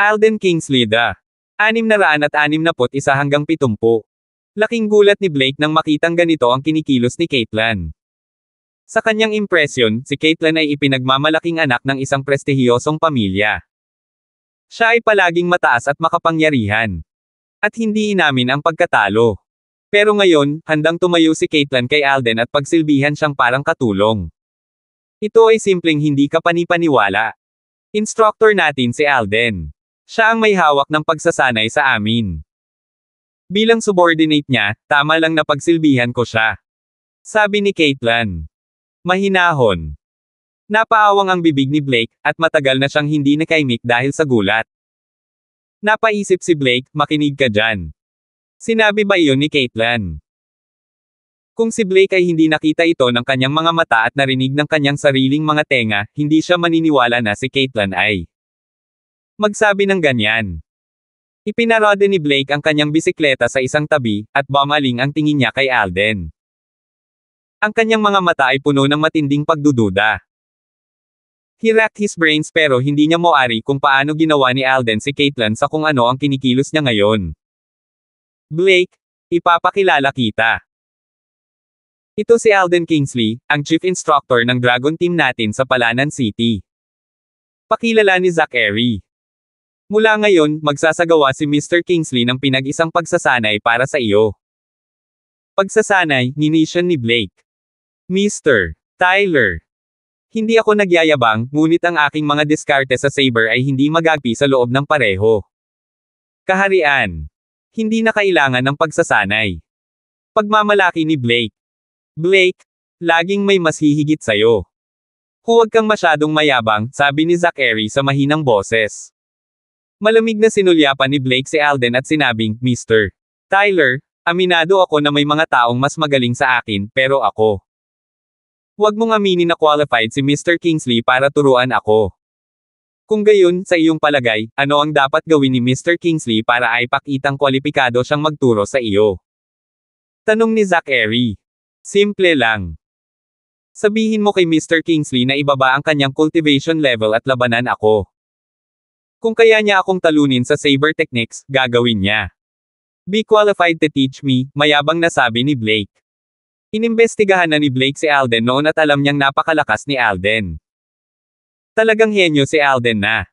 Alden Kingslida. 661 hanggang 70. Laking gulat ni Blake nang makitang ganito ang kinikilos ni Caitlyn. Sa kanyang impresyon, si Caitlyn ay ipinagmamalaking anak ng isang prestihiyosong pamilya. Siya ay palaging mataas at makapangyarihan. At hindi inamin ang pagkatalo. Pero ngayon, handang tumayo si Caitlyn kay Alden at pagsilbihan siyang parang katulong. Ito ay simpleng hindi ka panipaniwala. Instructor natin si Alden. Siya ang may hawak ng pagsasanay sa amin. Bilang subordinate niya, tama lang na pagsilbihan ko siya. Sabi ni Caitlin. Mahinahon. Napaawang ang bibig ni Blake, at matagal na siyang hindi nakaimik dahil sa gulat. Napaisip si Blake, makinig ka dyan. Sinabi ba iyon ni Caitlin? Kung si Blake ay hindi nakita ito ng kanyang mga mata at narinig ng kanyang sariling mga tenga, hindi siya maniniwala na si Caitlin ay magsabi ng ganyan. Ipinarode ni Blake ang kanyang bisikleta sa isang tabi, at bumaling ang tingin niya kay Alden. Ang kanyang mga mata ay puno ng matinding pagdududa. He racked his brains pero hindi niya moari kung paano ginawa ni Alden si Caitlin sa kung ano ang kinikilos niya ngayon. Blake, ipapakilala kita. Ito si Alden Kingsley, ang chief instructor ng Dragon Team natin sa Palanan City. Pakilala ni Zach Airy. Mula ngayon, magsasagawa si Mr. Kingsley ng pinag-isang pagsasanay para sa iyo. Pagsasanay, ninisyon ni Blake. Mr. Tyler. Hindi ako nagyayabang, ngunit ang aking mga diskarte sa saber ay hindi magagpi sa loob ng pareho. Kaharian. Hindi na kailangan ng pagsasanay. Pagmamalaki ni Blake. Blake, laging may mas hihigit sa'yo. Huwag kang masyadong mayabang, sabi ni Zachary sa mahinang boses. Malamig na sinulyapan ni Blake si Alden at sinabing, Mr. Tyler, aminado ako na may mga taong mas magaling sa akin, pero ako. Huwag mong aminin na qualified si Mr. Kingsley para turuan ako. Kung gayon, sa iyong palagay, ano ang dapat gawin ni Mr. Kingsley para ay pakitang kwalipikado siyang magturo sa iyo? Tanong ni Zack Airy. Simple lang. Sabihin mo kay Mr. Kingsley na ibaba ang kanyang cultivation level at labanan ako. Kung kaya niya akong talunin sa saber techniques, gagawin niya. Be qualified to teach me, mayabang nasabi ni Blake. Inimbestigahan na ni Blake si Alden noon at alam niyang napakalakas ni Alden. Talagang henyo si Alden na.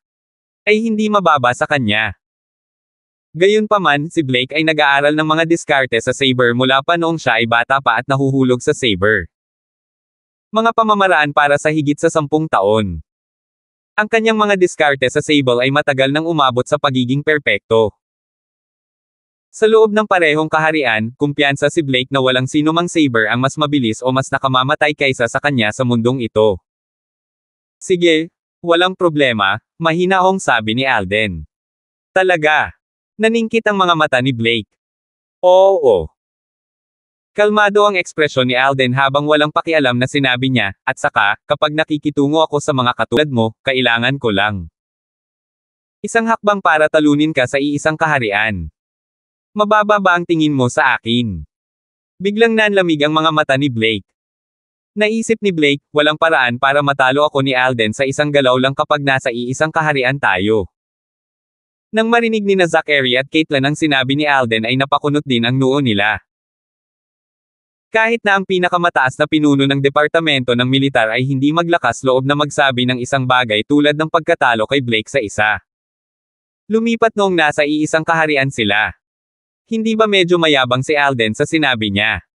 Ay hindi mababa sa kanya. Gayunpaman, si Blake ay nag-aaral ng mga diskarte sa saber mula pa noong siya ay bata pa at nahuhulog sa saber. Mga pamamaraan para sa higit sa sampung taon. Ang kanyang mga diskarte sa Sable ay matagal nang umabot sa pagiging perpekto. Sa loob ng parehong kaharian, kumpiyansa si Blake na walang sinumang Saber ang mas mabilis o mas nakamamatay kaysa sa kanya sa mundong ito. Sige, walang problema, mahina hong sabi ni Alden. Talaga. Naningkit ang mga mata ni Blake. Oo. Kalmado ang ekspresyon ni Alden habang walang pakialam na sinabi niya, at saka, kapag nakikitungo ako sa mga katulad mo, kailangan ko lang. Isang hakbang para talunin ka sa iisang kaharian. Mababa ba ang tingin mo sa akin? Biglang nanlamig ang mga mata ni Blake. Naisip ni Blake, walang paraan para matalo ako ni Alden sa isang galaw lang kapag nasa iisang kaharian tayo. Nang marinig ni na Zachary at Caitlin ang sinabi ni Alden ay napakunot din ang noo nila. Kahit na ang pinakamataas na pinuno ng Departamento ng Militar ay hindi maglakas loob na magsabi ng isang bagay tulad ng pagkatalo kay Blake sa isa. Lumipat noong nasa iisang kaharian sila. Hindi ba medyo mayabang si Alden sa sinabi niya?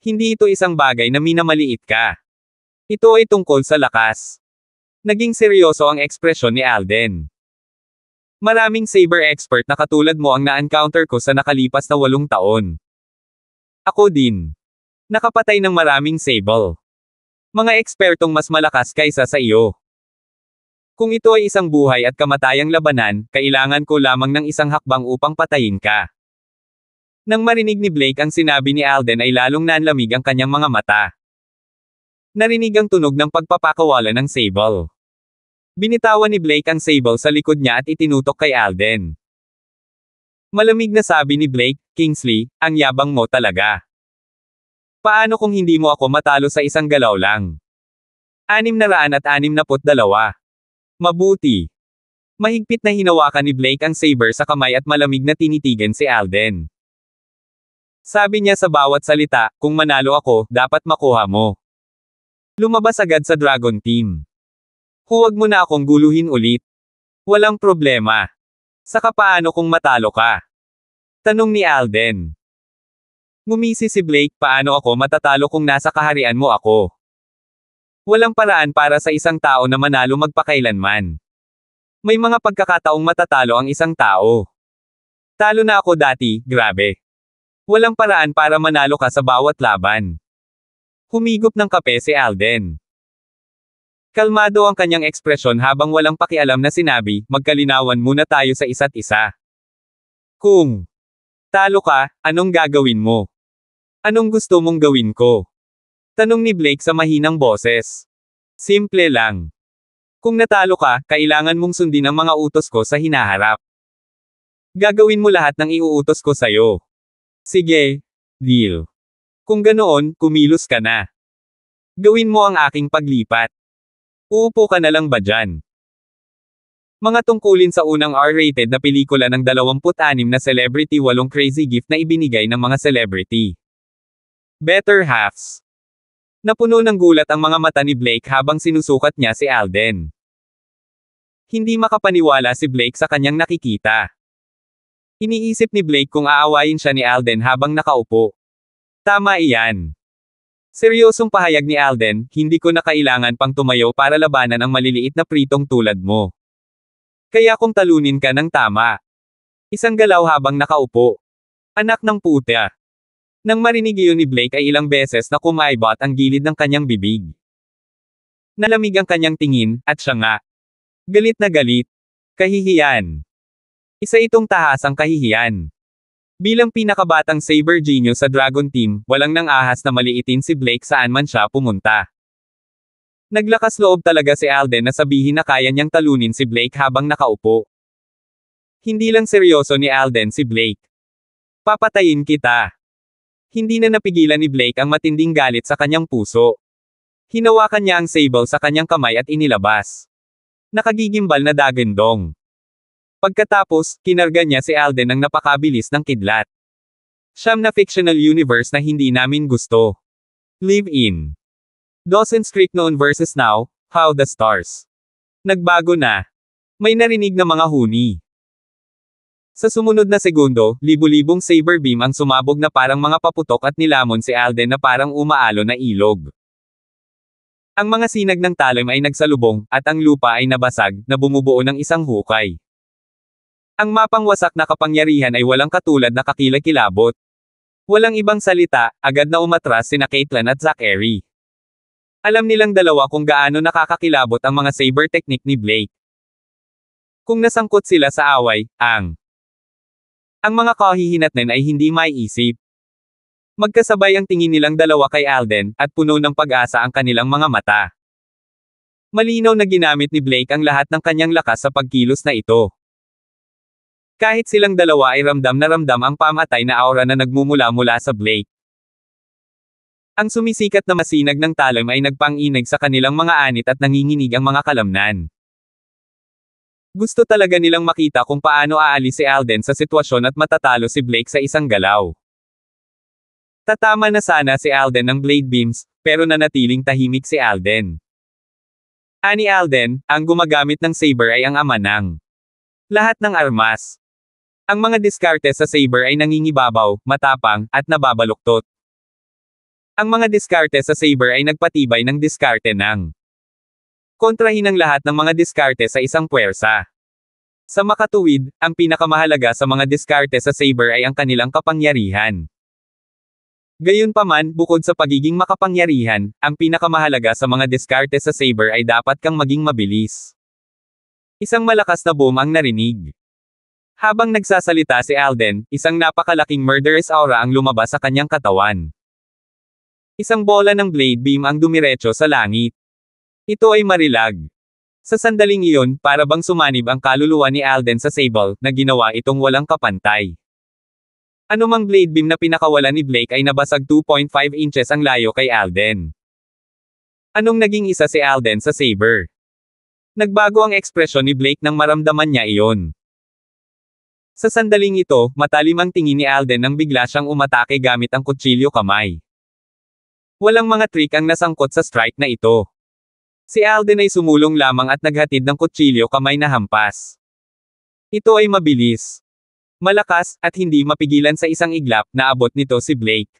Hindi ito isang bagay na minamaliit ka. Ito ay tungkol sa lakas. Naging seryoso ang ekspresyon ni Alden. Maraming saber expert na katulad mo ang na-encounter ko sa nakalipas na walong taon. Ako din. Nakapatay ng maraming sable. Mga ekspertong mas malakas kaysa sa iyo. Kung ito ay isang buhay at kamatayang labanan, kailangan ko lamang ng isang hakbang upang patayin ka. Nang marinig ni Blake ang sinabi ni Alden ay lalong nanlamig ang kanyang mga mata. Narinig ang tunog ng pagpapakawala ng sable. Binitawan ni Blake ang sable sa likod niya at itinutok kay Alden. Malamig na sabi ni Blake, Kingsley, ang yabang mo talaga. Paano kung hindi mo ako matalo sa isang galaw lang? Anim na raan at anim na put dalawa. Mabuti. Mahigpit na hinawakan ni Blake ang saber sa kamay at malamig na tinitigan si Alden. Sabi niya sa bawat salita, kung manalo ako, dapat makuha mo. Lumabas agad sa Dragon Team. Huwag mo na akong guluhin ulit. Walang problema. Saka paano kung matalo ka? Tanong ni Alden. Ngumisi si Blake, paano ako matatalo kung nasa kaharian mo ako? Walang paraan para sa isang tao na manalo magpakailanman. May mga pagkakataong matatalo ang isang tao. Talo na ako dati, grabe. Walang paraan para manalo ka sa bawat laban. Humigop ng kape si Alden. Kalmado ang kanyang ekspresyon habang walang pakialam na sinabi, magkalinawan muna tayo sa isa't isa. Kung talo ka, anong gagawin mo? Anong gusto mong gawin ko? Tanong ni Blake sa mahinang boses. Simple lang. Kung natalo ka, kailangan mong sundin ang mga utos ko sa hinaharap. Gagawin mo lahat ng iuutos ko sa'yo. Sige. Deal. Kung ganoon, kumilos ka na. Gawin mo ang aking paglipat. Uupo ka na lang ba dyan? Mga tungkulin sa unang R-rated na pelikula ng 26 na celebrity walong crazy gift na ibinigay ng mga celebrity. Better halves. Napuno ng gulat ang mga mata ni Blake habang sinusukat niya si Alden. Hindi makapaniwala si Blake sa kanyang nakikita. Iniisip ni Blake kung aawayin siya ni Alden habang nakaupo. Tama iyan. Seryosong pahayag ni Alden, hindi ko na kailangan pang tumayo para labanan ang maliliit na pritong tulad mo. Kaya kung talunin ka ng tama. Isang galaw habang nakaupo. Anak ng puta. Nang marinig iyon ni Blake ay ilang beses na kumaibot ang gilid ng kanyang bibig. Nalamig ang kanyang tingin, at siya nga. Galit na galit. Kahihiyan. Isa itong tahasang kahihiyan. Bilang pinakabatang Saber Genius sa Dragon Team, walang nang ahas na maliitin si Blake saan man siya pumunta. Naglakas loob talaga si Alden na sabihin na kaya niyang talunin si Blake habang nakaupo. Hindi lang seryoso ni Alden si Blake. Papatayin kita. Hindi na napigilan ni Blake ang matinding galit sa kanyang puso. Hinawakan niya ang sable sa kanyang kamay at inilabas. Nakagigimbal na dagendong. Pagkatapos, kinarga niya si Alden ng napakabilis ng kidlat. Siyam na fictional universe na hindi namin gusto. Live in. Dawson's Creek noon versus now, How the Stars. Nagbago na. May narinig na mga huni. Sa sumunod na segundo, libu-libong saber beam ang sumabog na parang mga paputok at nilamon si Alden na parang umaalo na ilog. Ang mga sinag ng talim ay nagsalubong, at ang lupa ay nabasag, na bumubuo ng isang hukay. Ang mapang wasak na kapangyarihan ay walang katulad na kakilakilabot. Walang ibang salita, agad na umatras sina Caitlyn at Zachary. Alam nilang dalawa kung gaano nakakakilabot ang mga saber technique ni Blake. Kung nasangkot sila sa away, ang ang mga kahihinatnan ay hindi maiisip. Magkasabay ang tingin nilang dalawa kay Alden, at puno ng pag-asa ang kanilang mga mata. Malinaw na ginamit ni Blake ang lahat ng kanyang lakas sa pagkilos na ito. Kahit silang dalawa ay ramdam na ramdam ang pamatay na aura na nagmumula mula sa Blake. Ang sumisikat na masinag ng talim ay nagpanginag sa kanilang mga anit at nanginginig ang mga kalamnan. Gusto talaga nilang makita kung paano aalis si Alden sa sitwasyon at matatalo si Blake sa isang galaw. Tatama na sana si Alden ng blade beams, pero nanatiling tahimik si Alden. Ani Alden, ang gumagamit ng saber ay ang ama ng lahat ng armas. Ang mga diskarte sa saber ay nangingibabaw, matapang, at nababaluktot. Ang mga diskarte sa saber ay nagpatibay ng diskarte ng Kontrahin ang lahat ng mga diskarte sa isang puwersa. Sa makatuwid, ang pinakamahalaga sa mga diskarte sa Saber ay ang kanilang kapangyarihan. Gayunpaman, bukod sa pagiging makapangyarihan, ang pinakamahalaga sa mga diskarte sa Saber ay dapat kang maging mabilis. Isang malakas na boom ang narinig. Habang nagsasalita si Alden, isang napakalaking murderous aura ang lumabas sa kanyang katawan. Isang bola ng blade beam ang dumiretso sa langit. Ito ay marilag. Sa sandaling iyon, para bang sumanib ang kaluluwa ni Alden sa Sable, na ginawa itong walang kapantay. Anumang blade beam na pinakawala ni Blake ay nabasag 2.5 inches ang layo kay Alden. Anong naging isa si Alden sa Saber? Nagbago ang ekspresyon ni Blake nang maramdaman niya iyon. Sa sandaling ito, matalim ang tingin ni Alden nang bigla siyang umatake gamit ang kutsilyo kamay. Walang mga trick ang nasangkot sa strike na ito. Si Alden ay sumulong lamang at naghatid ng kutsilyo kamay na hampas. Ito ay mabilis. Malakas, at hindi mapigilan sa isang iglap, na abot nito si Blake.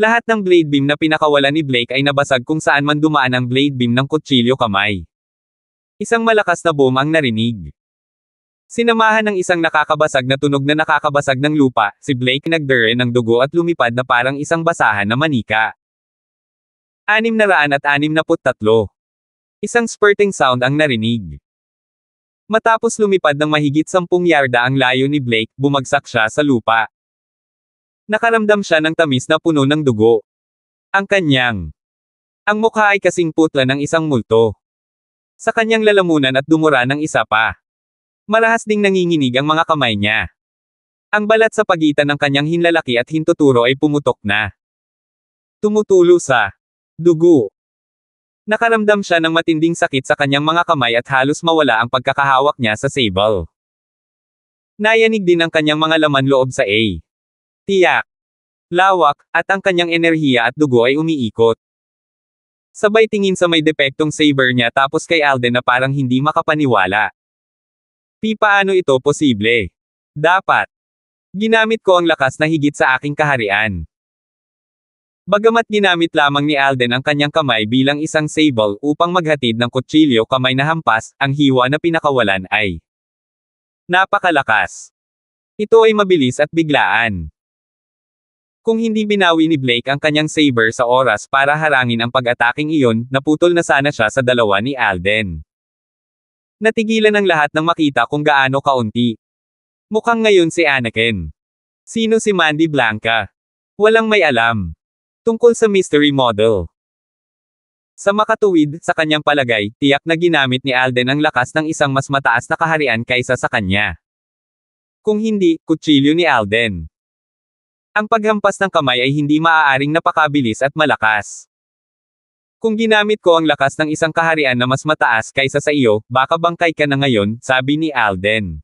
Lahat ng blade beam na pinakawala ni Blake ay nabasag kung saan man dumaan ang blade beam ng kutsilyo kamay. Isang malakas na boom ang narinig. Sinamahan ng isang nakakabasag na tunog na nakakabasag ng lupa, si Blake nagdere ng dugo at lumipad na parang isang basahan na manika. 663. Isang spurting sound ang narinig. Matapos lumipad ng mahigit 10 yarda ang layo ni Blake, bumagsak siya sa lupa. Nakaramdam siya ng tamis na puno ng dugo. Ang kanyang. Ang mukha ay kasing putla ng isang multo. Sa kanyang lalamunan at dumura ng isa pa. Marahas ding nanginginig ang mga kamay niya. Ang balat sa pagitan ng kanyang hinlalaki at hintuturo ay pumutok na. Tumutulo sa Dugo. Nakaramdam siya ng matinding sakit sa kanyang mga kamay at halos mawala ang pagkakahawak niya sa sable. Nayanig din ang kanyang mga laman loob sa A. Tiyak. Lawak, at ang kanyang enerhiya at dugo ay umiikot. Sabay tingin sa may depektong saber niya tapos kay Alden na parang hindi makapaniwala. Pi paano ito posible? Dapat. Ginamit ko ang lakas na higit sa aking kaharian. Bagamat ginamit lamang ni Alden ang kanyang kamay bilang isang sable upang maghatid ng kutsilyo kamay na hampas, ang hiwa na pinakawalan ay napakalakas. Ito ay mabilis at biglaan. Kung hindi binawi ni Blake ang kanyang saber sa oras para harangin ang pag-ataking iyon, naputol na sana siya sa dalawa ni Alden. Natigilan ang lahat ng makita kung gaano kaunti. Mukhang ngayon si Anakin. Sino si Mandy Blanca? Walang may alam tungkol sa mystery model. Sa makatuwid, sa kanyang palagay, tiyak na ginamit ni Alden ang lakas ng isang mas mataas na kaharian kaysa sa kanya. Kung hindi, kutsilyo ni Alden. Ang paghampas ng kamay ay hindi maaaring napakabilis at malakas. Kung ginamit ko ang lakas ng isang kaharian na mas mataas kaysa sa iyo, baka bangkay ka na ngayon, sabi ni Alden.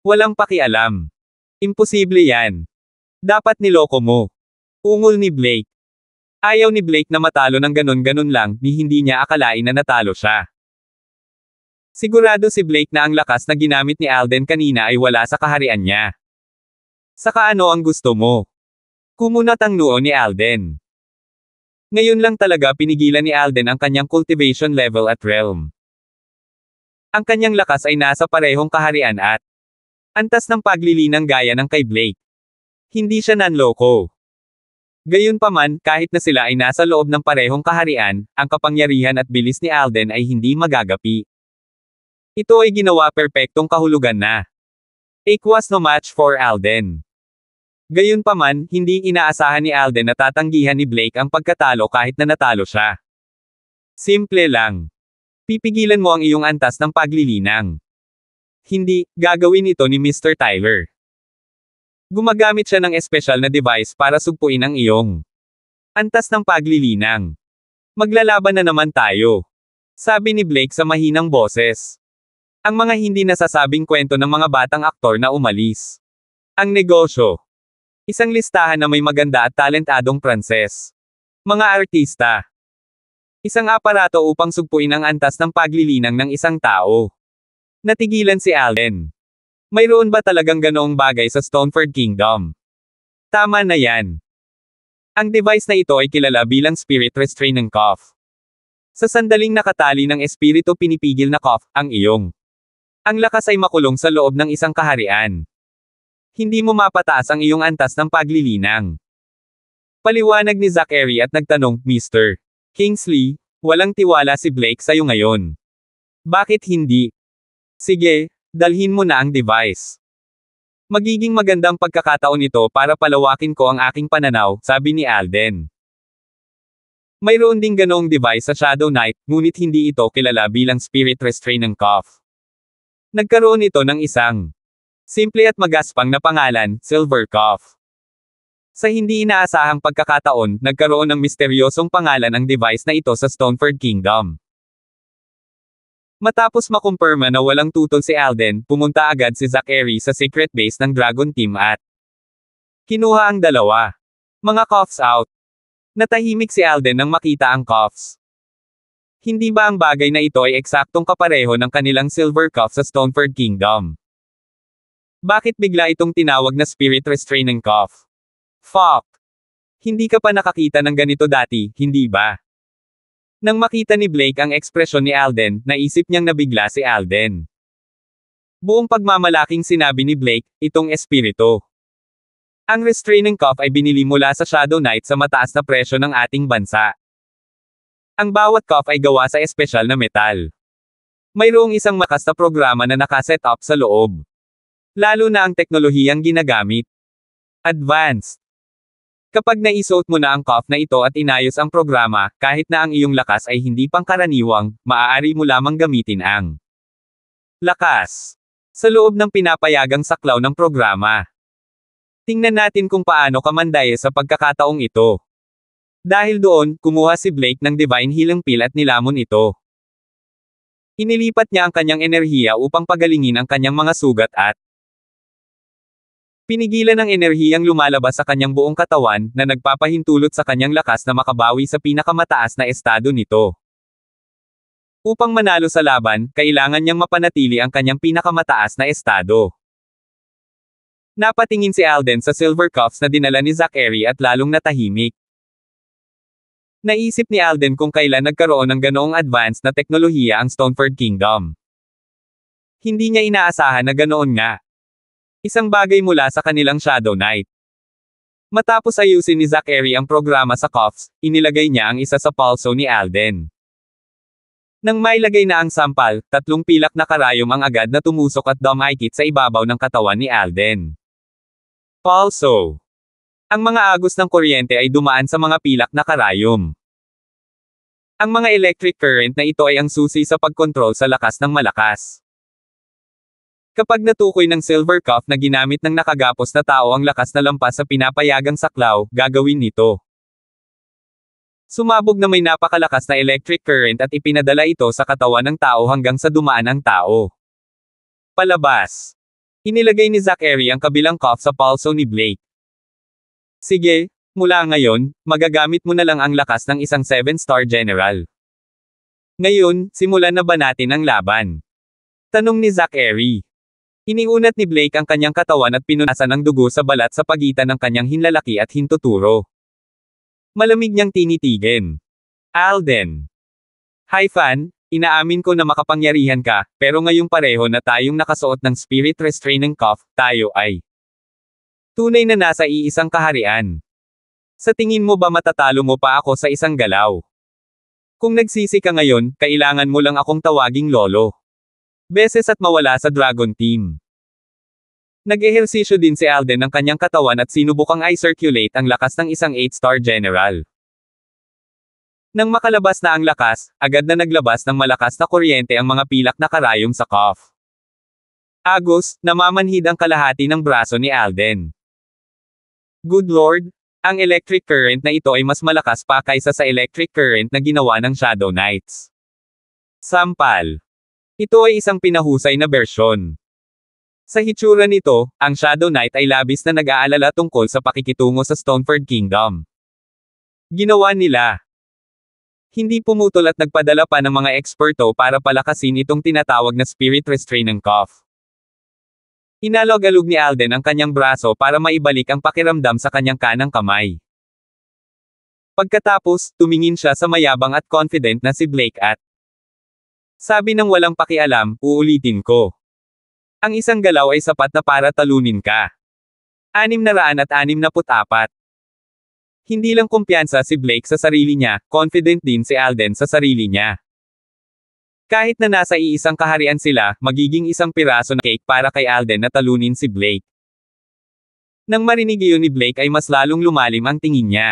Walang pakialam. Imposible yan. Dapat niloko mo. Ungol ni Blake. Ayaw ni Blake na matalo ng ganun-ganun lang, ni hindi niya akalain na natalo siya. Sigurado si Blake na ang lakas na ginamit ni Alden kanina ay wala sa kaharian niya. Saka ano ang gusto mo? Kumunat ang noo ni Alden. Ngayon lang talaga pinigilan ni Alden ang kanyang cultivation level at realm. Ang kanyang lakas ay nasa parehong kaharian at antas ng paglilinang gaya ng kay Blake. Hindi siya nanloko. Gayunpaman, kahit na sila ay nasa loob ng parehong kaharian, ang kapangyarihan at bilis ni Alden ay hindi magagapi. Ito ay ginawa perpektong kahulugan na. It was no match for Alden. Gayunpaman, hindi inaasahan ni Alden na tatanggihan ni Blake ang pagkatalo kahit na natalo siya. Simple lang. Pipigilan mo ang iyong antas ng paglilinang. Hindi, gagawin ito ni Mr. Tyler. Gumagamit siya ng espesyal na device para sugpuin ang iyong antas ng paglilinang. Maglalaban na naman tayo. Sabi ni Blake sa mahinang boses. Ang mga hindi nasasabing kwento ng mga batang aktor na umalis. Ang negosyo. Isang listahan na may maganda at talentadong Pranses. Mga artista. Isang aparato upang sugpuin ang antas ng paglilinang ng isang tao. Natigilan si Allen. Mayroon ba talagang ganoong bagay sa Stoneford Kingdom? Tama na yan. Ang device na ito ay kilala bilang Spirit Restraining Cuff. Sa sandaling nakatali ng espiritu pinipigil na cuff, ang iyong. Ang lakas ay makulong sa loob ng isang kaharian. Hindi mo mapataas ang iyong antas ng paglilinang. Paliwanag ni Zachary at nagtanong, Mr. Kingsley, walang tiwala si Blake sa'yo ngayon. Bakit hindi? Sige, Dalhin mo na ang device. Magiging magandang pagkakataon ito para palawakin ko ang aking pananaw, sabi ni Alden. Mayroon ding ganong device sa Shadow Knight, ngunit hindi ito kilala bilang Spirit restrain ng Cuff. Nagkaroon ito ng isang simple at magaspang na pangalan, Silver Cuff. Sa hindi inaasahang pagkakataon, nagkaroon ng misteryosong pangalan ang device na ito sa Stoneford Kingdom. Matapos makumpirma na walang tutol si Alden, pumunta agad si Zachary sa secret base ng Dragon Team at kinuha ang dalawa. Mga coughs out. Natahimik si Alden nang makita ang coughs. Hindi ba ang bagay na ito ay eksaktong kapareho ng kanilang silver cuff sa Stoneford Kingdom? Bakit bigla itong tinawag na spirit restraining cuff? Fuck! Hindi ka pa nakakita ng ganito dati, hindi ba? Nang makita ni Blake ang ekspresyon ni Alden, naisip niyang nabigla si Alden. Buong pagmamalaking sinabi ni Blake, itong espirito. Ang restraining cuff ay binili mula sa Shadow Knight sa mataas na presyo ng ating bansa. Ang bawat cuff ay gawa sa espesyal na metal. Mayroong isang makas na programa na nakaset up sa loob. Lalo na ang teknolohiyang ginagamit. Advanced. Kapag naisuot mo na ang cuff na ito at inayos ang programa, kahit na ang iyong lakas ay hindi pangkaraniwang, maaari mo lamang gamitin ang lakas sa loob ng pinapayagang saklaw ng programa. Tingnan natin kung paano ka mandaye sa pagkakataong ito. Dahil doon, kumuha si Blake ng Divine Healing Pill at nilamon ito. Inilipat niya ang kanyang enerhiya upang pagalingin ang kanyang mga sugat at Pinigilan ang enerhiyang lumalabas sa kanyang buong katawan, na nagpapahintulot sa kanyang lakas na makabawi sa pinakamataas na estado nito. Upang manalo sa laban, kailangan niyang mapanatili ang kanyang pinakamataas na estado. Napatingin si Alden sa silver cuffs na dinala ni Zachary at lalong natahimik. Naisip ni Alden kung kailan nagkaroon ng ganoong advanced na teknolohiya ang Stoneford Kingdom. Hindi niya inaasahan na ganoon nga. Isang bagay mula sa kanilang Shadow Knight. Matapos ayusin ni Zachary ang programa sa cuffs, inilagay niya ang isa sa palso ni Alden. Nang mailagay na ang sampal, tatlong pilak na karayom ang agad na tumusok at dumaikit sa ibabaw ng katawan ni Alden. Palso. Ang mga agos ng kuryente ay dumaan sa mga pilak na karayom. Ang mga electric current na ito ay ang susi sa pagkontrol sa lakas ng malakas. Kapag natukoy ng silver cuff na ginamit ng nakagapos na tao ang lakas na lampas sa pinapayagang saklaw, gagawin nito. Sumabog na may napakalakas na electric current at ipinadala ito sa katawan ng tao hanggang sa dumaan ang tao. Palabas. Inilagay ni Zachary ang kabilang cuff sa palso ni Blake. Sige, mula ngayon, magagamit mo na lang ang lakas ng isang 7-star general. Ngayon, simulan na ba natin ang laban? Tanong ni Zachary. Iniunat ni Blake ang kanyang katawan at pinunasan ang dugo sa balat sa pagitan ng kanyang hinlalaki at hintuturo. Malamig niyang tinitigan. Alden. Hi fan, inaamin ko na makapangyarihan ka, pero ngayong pareho na tayong nakasuot ng spirit restraining cuff, tayo ay tunay na nasa iisang kaharian. Sa tingin mo ba matatalo mo pa ako sa isang galaw? Kung nagsisi ka ngayon, kailangan mo lang akong tawaging lolo beses at mawala sa Dragon Team. Nag-ehersisyo din si Alden ng kanyang katawan at sinubukang i-circulate ang lakas ng isang 8-star general. Nang makalabas na ang lakas, agad na naglabas ng malakas na kuryente ang mga pilak na karayom sa cuff. Agus, namamanhid ang kalahati ng braso ni Alden. Good Lord, ang electric current na ito ay mas malakas pa kaysa sa electric current na ginawa ng Shadow Knights. Sampal ito ay isang pinahusay na bersyon. Sa hitsura nito, ang Shadow Knight ay labis na nag-aalala tungkol sa pakikitungo sa Stoneford Kingdom. Ginawa nila. Hindi pumutol at nagpadala pa ng mga eksperto para palakasin itong tinatawag na Spirit Restraining Cuff. Inalog-alog ni Alden ang kanyang braso para maibalik ang pakiramdam sa kanyang kanang kamay. Pagkatapos, tumingin siya sa mayabang at confident na si Blake at sabi ng walang pakialam, uulitin ko. Ang isang galaw ay sapat na para talunin ka. na na raan at putapat. Hindi lang kumpiyansa si Blake sa sarili niya, confident din si Alden sa sarili niya. Kahit na nasa iisang kaharian sila, magiging isang piraso na cake para kay Alden na talunin si Blake. Nang marinig iyon ni Blake ay mas lalong lumalim ang tingin niya.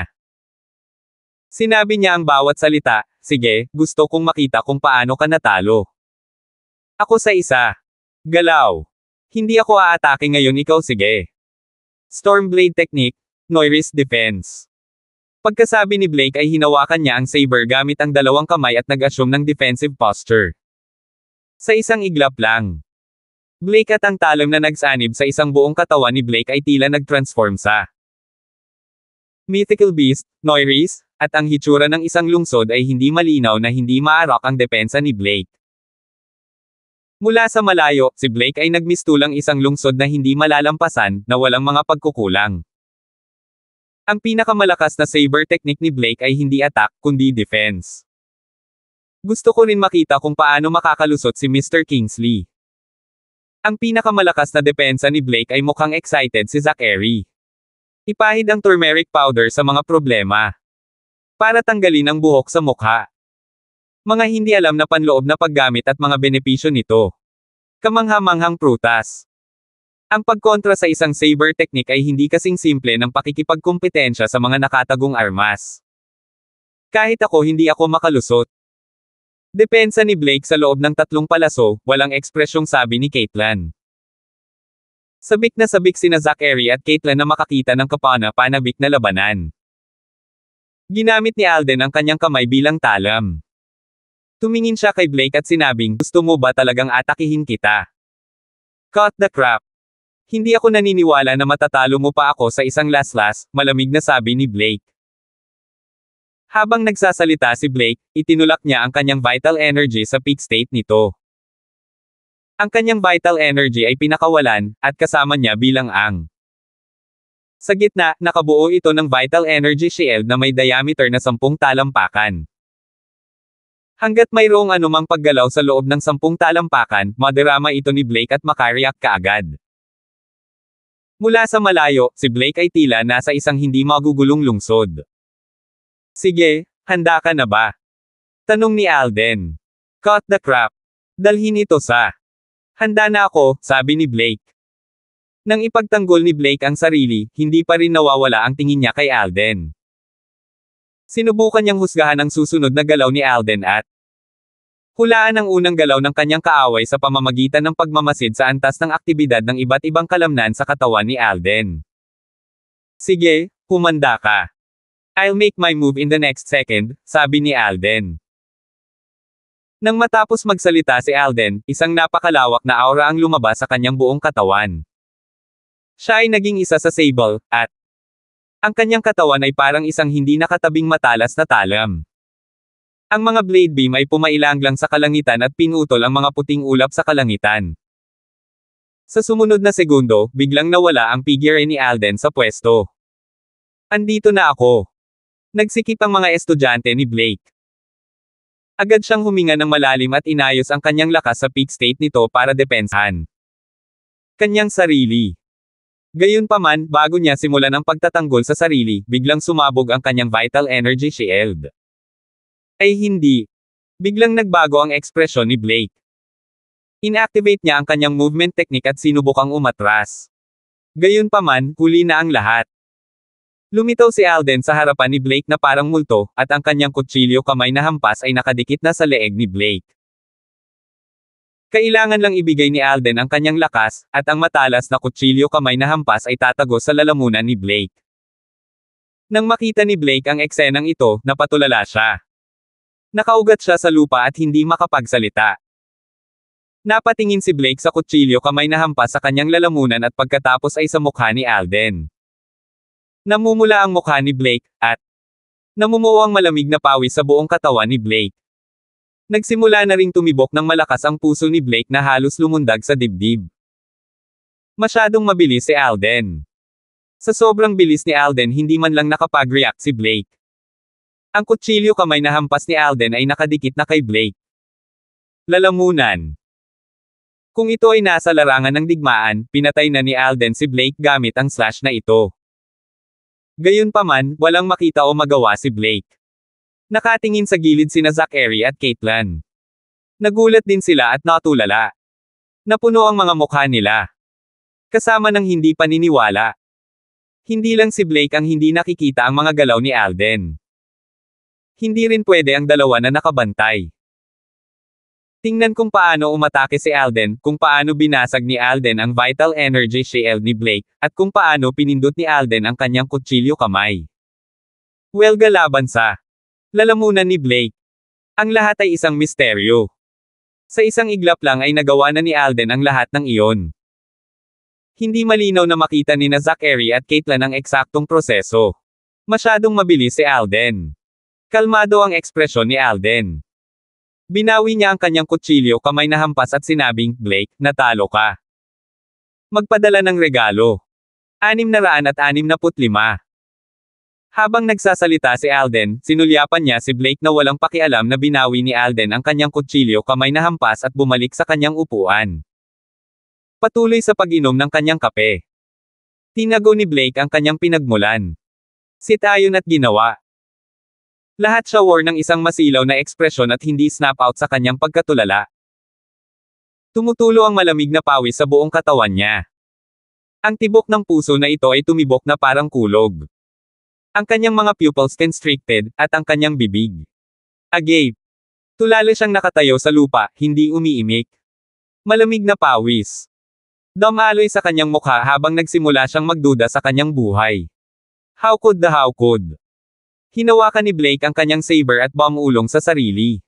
Sinabi niya ang bawat salita, Sige, gusto kong makita kung paano ka natalo. Ako sa isa. Galaw. Hindi ako aatake ngayon ikaw sige. Stormblade Technique, Noiris Defense. Pagkasabi ni Blake ay hinawakan niya ang saber gamit ang dalawang kamay at nag-assume ng defensive posture. Sa isang iglap lang. Blake at ang talam na nagsanib sa isang buong katawan ni Blake ay tila nag-transform sa Mythical Beast, Noiris, at ang hitsura ng isang lungsod ay hindi malinaw na hindi maarok ang depensa ni Blake. Mula sa malayo, si Blake ay nagmistulang isang lungsod na hindi malalampasan, na walang mga pagkukulang. Ang pinakamalakas na saber technique ni Blake ay hindi attack, kundi defense. Gusto ko rin makita kung paano makakalusot si Mr. Kingsley. Ang pinakamalakas na depensa ni Blake ay mukhang excited si Zachary. Ipahid ang turmeric powder sa mga problema para tanggalin ang buhok sa mukha. Mga hindi alam na panloob na paggamit at mga benepisyo nito. Kamanghamanghang prutas. Ang pagkontra sa isang saber technique ay hindi kasing simple ng pakikipagkumpetensya sa mga nakatagong armas. Kahit ako hindi ako makalusot. Depensa ni Blake sa loob ng tatlong palaso, walang ekspresyong sabi ni Caitlyn. Sabik na sabik sina Zachary at Caitlyn na makakita ng kapana-panabik na labanan. Ginamit ni Alden ang kanyang kamay bilang talam. Tumingin siya kay Blake at sinabing, gusto mo ba talagang atakihin kita? Cut the crap. Hindi ako naniniwala na matatalo mo pa ako sa isang laslas, malamig na sabi ni Blake. Habang nagsasalita si Blake, itinulak niya ang kanyang vital energy sa peak state nito. Ang kanyang vital energy ay pinakawalan, at kasama niya bilang ang sa gitna, nakabuo ito ng vital energy shield na may diameter na 10 talampakan. Hanggat mayroong anumang paggalaw sa loob ng 10 talampakan, madarama ito ni Blake at makariak kaagad. Mula sa malayo, si Blake ay tila nasa isang hindi magugulong lungsod. Sige, handa ka na ba? Tanong ni Alden. Cut the crap. Dalhin ito sa. Handa na ako, sabi ni Blake. Nang ipagtanggol ni Blake ang sarili, hindi pa rin nawawala ang tingin niya kay Alden. Sinubukan niyang husgahan ang susunod na galaw ni Alden at Hulaan ang unang galaw ng kanyang kaaway sa pamamagitan ng pagmamasid sa antas ng aktibidad ng iba't ibang kalamnan sa katawan ni Alden. Sige, humanda ka. I'll make my move in the next second, sabi ni Alden. Nang matapos magsalita si Alden, isang napakalawak na aura ang lumabas sa kanyang buong katawan. Siya ay naging isa sa Sable, at ang kanyang katawan ay parang isang hindi nakatabing matalas na talam. Ang mga blade beam ay pumailanglang sa kalangitan at pinutol ang mga puting ulap sa kalangitan. Sa sumunod na segundo, biglang nawala ang figure ni Alden sa pwesto. Andito na ako. Nagsikip ang mga estudyante ni Blake. Agad siyang huminga ng malalim at inayos ang kanyang lakas sa peak state nito para depensahan. Kanyang sarili. Gayunpaman, bago niya simulan ang pagtatanggol sa sarili, biglang sumabog ang kanyang vital energy shield. Ay hindi. Biglang nagbago ang ekspresyon ni Blake. Inactivate niya ang kanyang movement technique at sinubukang umatras. Gayunpaman, huli na ang lahat. Lumitaw si Alden sa harapan ni Blake na parang multo, at ang kanyang kutsilyo kamay na hampas ay nakadikit na sa leeg ni Blake. Kailangan lang ibigay ni Alden ang kanyang lakas, at ang matalas na kutsilyo kamay na hampas ay tatago sa lalamunan ni Blake. Nang makita ni Blake ang eksenang ito, napatulala siya. Nakaugat siya sa lupa at hindi makapagsalita. Napatingin si Blake sa kutsilyo kamay na hampas sa kanyang lalamunan at pagkatapos ay sa mukha ni Alden. Namumula ang mukha ni Blake, at namumuo ang malamig na pawis sa buong katawan ni Blake. Nagsimula na ring tumibok ng malakas ang puso ni Blake na halos lumundag sa dibdib. Masyadong mabilis si Alden. Sa sobrang bilis ni Alden hindi man lang nakapag-react si Blake. Ang kutsilyo kamay na hampas ni Alden ay nakadikit na kay Blake. Lalamunan. Kung ito ay nasa larangan ng digmaan, pinatay na ni Alden si Blake gamit ang slash na ito. Gayunpaman, walang makita o magawa si Blake. Nakatingin sa gilid sina Zachary at Caitlin. Nagulat din sila at natulala. Napuno ang mga mukha nila. Kasama ng hindi paniniwala. Hindi lang si Blake ang hindi nakikita ang mga galaw ni Alden. Hindi rin pwede ang dalawa na nakabantay. Tingnan kung paano umatake si Alden, kung paano binasag ni Alden ang vital energy shield ni Blake, at kung paano pinindot ni Alden ang kanyang kutsilyo kamay. Welga laban sa Lalamunan ni Blake. Ang lahat ay isang misteryo. Sa isang iglap lang ay nagawa na ni Alden ang lahat ng iyon. Hindi malinaw na makita ni na Zachary at Caitlin ang eksaktong proseso. Masyadong mabilis si Alden. Kalmado ang ekspresyon ni Alden. Binawi niya ang kanyang kutsilyo kamay na hampas at sinabing, Blake, natalo ka. Magpadala ng regalo. na raan at 665. Habang nagsasalita si Alden, sinulyapan niya si Blake na walang pakialam na binawi ni Alden ang kanyang kutsilyo kamay na hampas at bumalik sa kanyang upuan. Patuloy sa pag-inom ng kanyang kape. Tinago ni Blake ang kanyang pinagmulan. Sitayon at ginawa. Lahat siya wore ng isang masilaw na ekspresyon at hindi snap out sa kanyang pagkatulala. Tumutulo ang malamig na pawis sa buong katawan niya. Ang tibok ng puso na ito ay tumibok na parang kulog. Ang kanyang mga pupils constricted, at ang kanyang bibig. Agape. Tulala siyang nakatayo sa lupa, hindi umiimik. Malamig na pawis. Dumaloy sa kanyang mukha habang nagsimula siyang magduda sa kanyang buhay. How could the how could? Hinawakan ni Blake ang kanyang saber at bumulong sa sarili.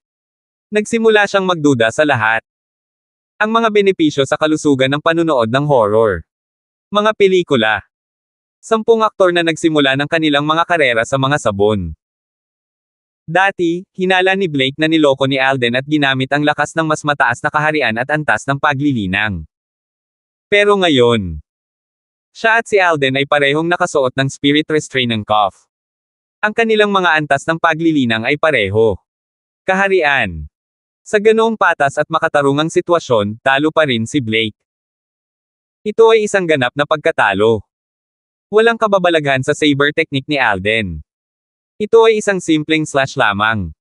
Nagsimula siyang magduda sa lahat. Ang mga benepisyo sa kalusugan ng panunood ng horror. Mga pelikula. Sampung aktor na nagsimula ng kanilang mga karera sa mga sabon. Dati, hinala ni Blake na niloko ni Alden at ginamit ang lakas ng mas mataas na kaharian at antas ng paglilinang. Pero ngayon, siya at si Alden ay parehong nakasuot ng spirit restraining cuff. Ang kanilang mga antas ng paglilinang ay pareho. Kaharian. Sa ganoong patas at makatarungang sitwasyon, talo pa rin si Blake. Ito ay isang ganap na pagkatalo. Walang kababalaghan sa saber technique ni Alden. Ito ay isang simpleng slash lamang.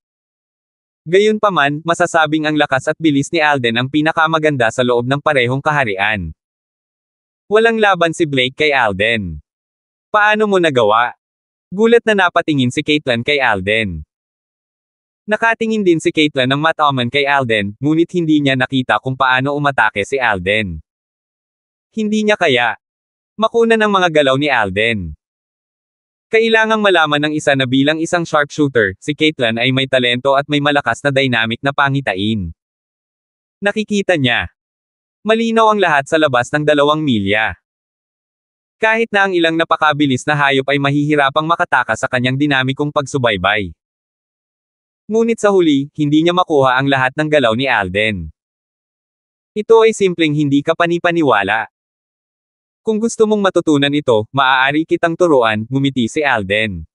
Gayunpaman, masasabing ang lakas at bilis ni Alden ang pinakamaganda sa loob ng parehong kaharian. Walang laban si Blake kay Alden. Paano mo nagawa? Gulat na napatingin si Caitlyn kay Alden. Nakatingin din si Caitlyn ng mataman kay Alden, ngunit hindi niya nakita kung paano umatake si Alden. Hindi niya kaya. Makunan ang mga galaw ni Alden. Kailangang malaman ng isa na bilang isang sharpshooter, si Caitlyn ay may talento at may malakas na dynamic na pangitain. Nakikita niya. Malinaw ang lahat sa labas ng dalawang milya. Kahit na ang ilang napakabilis na hayop ay mahihirapang makataka sa kanyang dinamikong pagsubaybay. Ngunit sa huli, hindi niya makuha ang lahat ng galaw ni Alden. Ito ay simpleng hindi ka panipaniwala. Kung gusto mong matutunan ito, maaari kitang turuan, gumiti si Alden.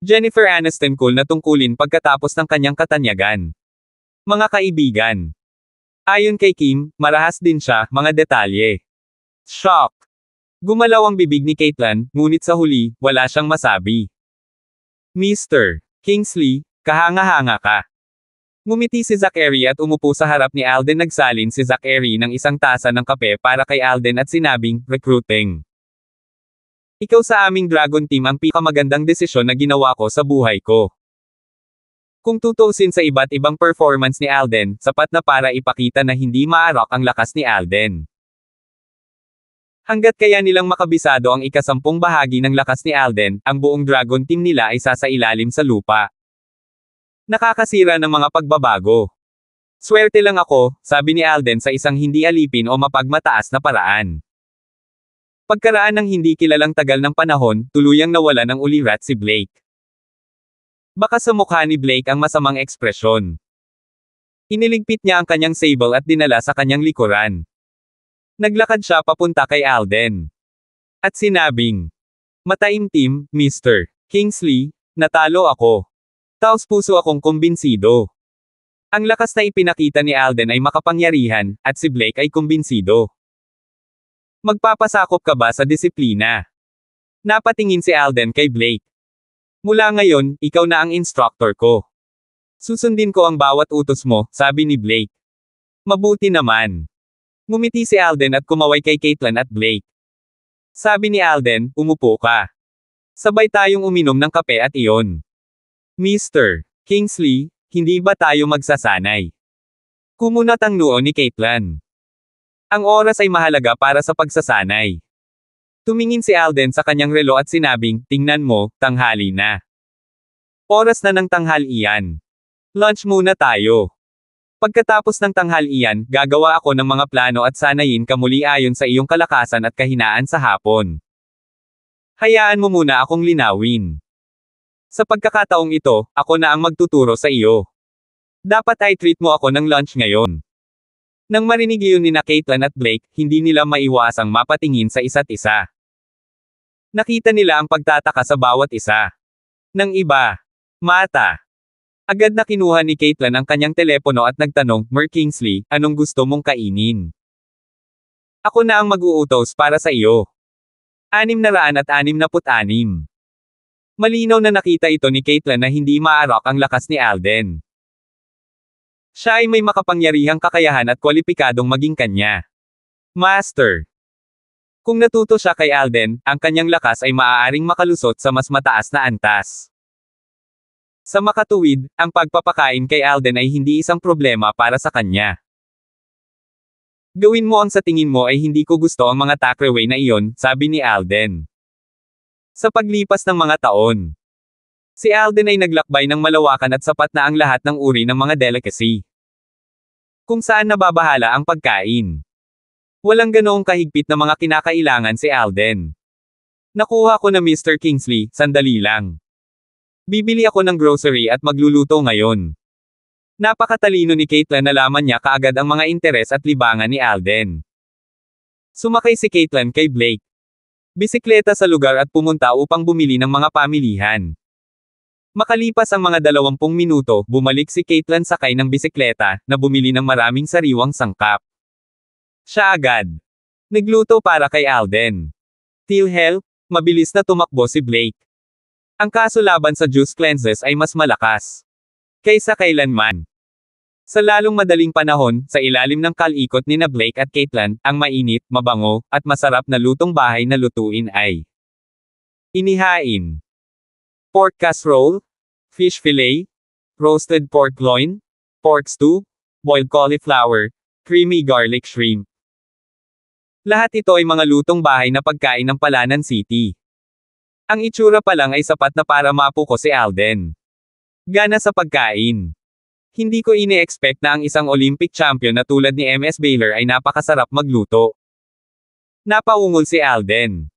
Jennifer Aniston cool na tungkulin pagkatapos ng kanyang katanyagan. Mga kaibigan. Ayon kay Kim, marahas din siya, mga detalye. Shock. Gumalaw ang bibig ni Caitlin, ngunit sa huli, wala siyang masabi. Mr. Kingsley, kahanga-hanga ka. Ngumiti si Zachary at umupo sa harap ni Alden nagsalin si Zachary ng isang tasa ng kape para kay Alden at sinabing, recruiting. Ikaw sa aming Dragon Team ang pinakamagandang desisyon na ginawa ko sa buhay ko. Kung tutusin sa iba't ibang performance ni Alden, sapat na para ipakita na hindi maarok ang lakas ni Alden. Hanggat kaya nilang makabisado ang ikasampung bahagi ng lakas ni Alden, ang buong Dragon Team nila ay sasailalim sa lupa. Nakakasira ng mga pagbabago. Swerte lang ako, sabi ni Alden sa isang hindi alipin o mapagmataas na paraan. Pagkaraan ng hindi kilalang tagal ng panahon, tuluyang nawala ng ulirat si Blake. Baka sa mukha ni Blake ang masamang ekspresyon. Iniligpit niya ang kanyang sable at dinala sa kanyang likuran. Naglakad siya papunta kay Alden. At sinabing, Mataimtim, Mr. Kingsley, natalo ako. Taos puso akong kumbinsido. Ang lakas na ipinakita ni Alden ay makapangyarihan, at si Blake ay kumbinsido. Magpapasakop ka ba sa disiplina? Napatingin si Alden kay Blake. Mula ngayon, ikaw na ang instructor ko. Susundin ko ang bawat utos mo, sabi ni Blake. Mabuti naman. Ngumiti si Alden at kumaway kay Caitlin at Blake. Sabi ni Alden, umupo ka. Sabay tayong uminom ng kape at iyon. Mr. Kingsley, hindi ba tayo magsasanay? Kumunat ang noo ni Caitlin. Ang oras ay mahalaga para sa pagsasanay. Tumingin si Alden sa kanyang relo at sinabing, tingnan mo, tanghali na. Oras na ng iyan. Lunch muna tayo. Pagkatapos ng tanghal iyan, gagawa ako ng mga plano at sanayin ka muli ayon sa iyong kalakasan at kahinaan sa hapon. Hayaan mo muna akong linawin. Sa pagkakataong ito, ako na ang magtuturo sa iyo. Dapat ay treat mo ako ng lunch ngayon. Nang marinig iyon ni na Caitlin at Blake, hindi nila maiwasang mapatingin sa isa't isa. Nakita nila ang pagtataka sa bawat isa. Nang iba, mata. Agad na kinuha ni Caitlin ang kanyang telepono at nagtanong, Mer Kingsley, anong gusto mong kainin? Ako na ang mag-uutos para sa iyo. Anim anim na na raan at anim. Malinaw na nakita ito ni Caitlyn na hindi maarok ang lakas ni Alden. Siya ay may makapangyarihang kakayahan at kwalipikadong maging kanya. Master. Kung natuto siya kay Alden, ang kanyang lakas ay maaaring makalusot sa mas mataas na antas. Sa makatuwid, ang pagpapakain kay Alden ay hindi isang problema para sa kanya. Gawin mo ang sa tingin mo ay hindi ko gusto ang mga takreway na iyon, sabi ni Alden. Sa paglipas ng mga taon, si Alden ay naglakbay ng malawakan at sapat na ang lahat ng uri ng mga delicacy. Kung saan nababahala ang pagkain. Walang ganoong kahigpit na mga kinakailangan si Alden. Nakuha ko na Mr. Kingsley, sandali lang. Bibili ako ng grocery at magluluto ngayon. Napakatalino ni Caitlin na laman niya kaagad ang mga interes at libangan ni Alden. Sumakay si Caitlin kay Blake bisikleta sa lugar at pumunta upang bumili ng mga pamilihan. Makalipas ang mga 20 minuto, bumalik si Caitlin sakay ng bisikleta, na bumili ng maraming sariwang sangkap. Siya agad. Nagluto para kay Alden. Till hell, mabilis na tumakbo si Blake. Ang kaso laban sa juice cleanses ay mas malakas. Kaysa kailanman. Sa lalong madaling panahon, sa ilalim ng kalikot ni na Blake at Caitlin, ang mainit, mabango, at masarap na lutong bahay na lutuin ay Inihain Pork casserole Fish fillet Roasted pork loin Pork stew Boiled cauliflower Creamy garlic shrimp Lahat ito ay mga lutong bahay na pagkain ng Palanan City. Ang itsura pa lang ay sapat na para mapuko si Alden. Gana sa pagkain. Hindi ko ine-expect na ang isang Olympic champion na tulad ni MS Baylor ay napakasarap magluto. Napaungol si Alden.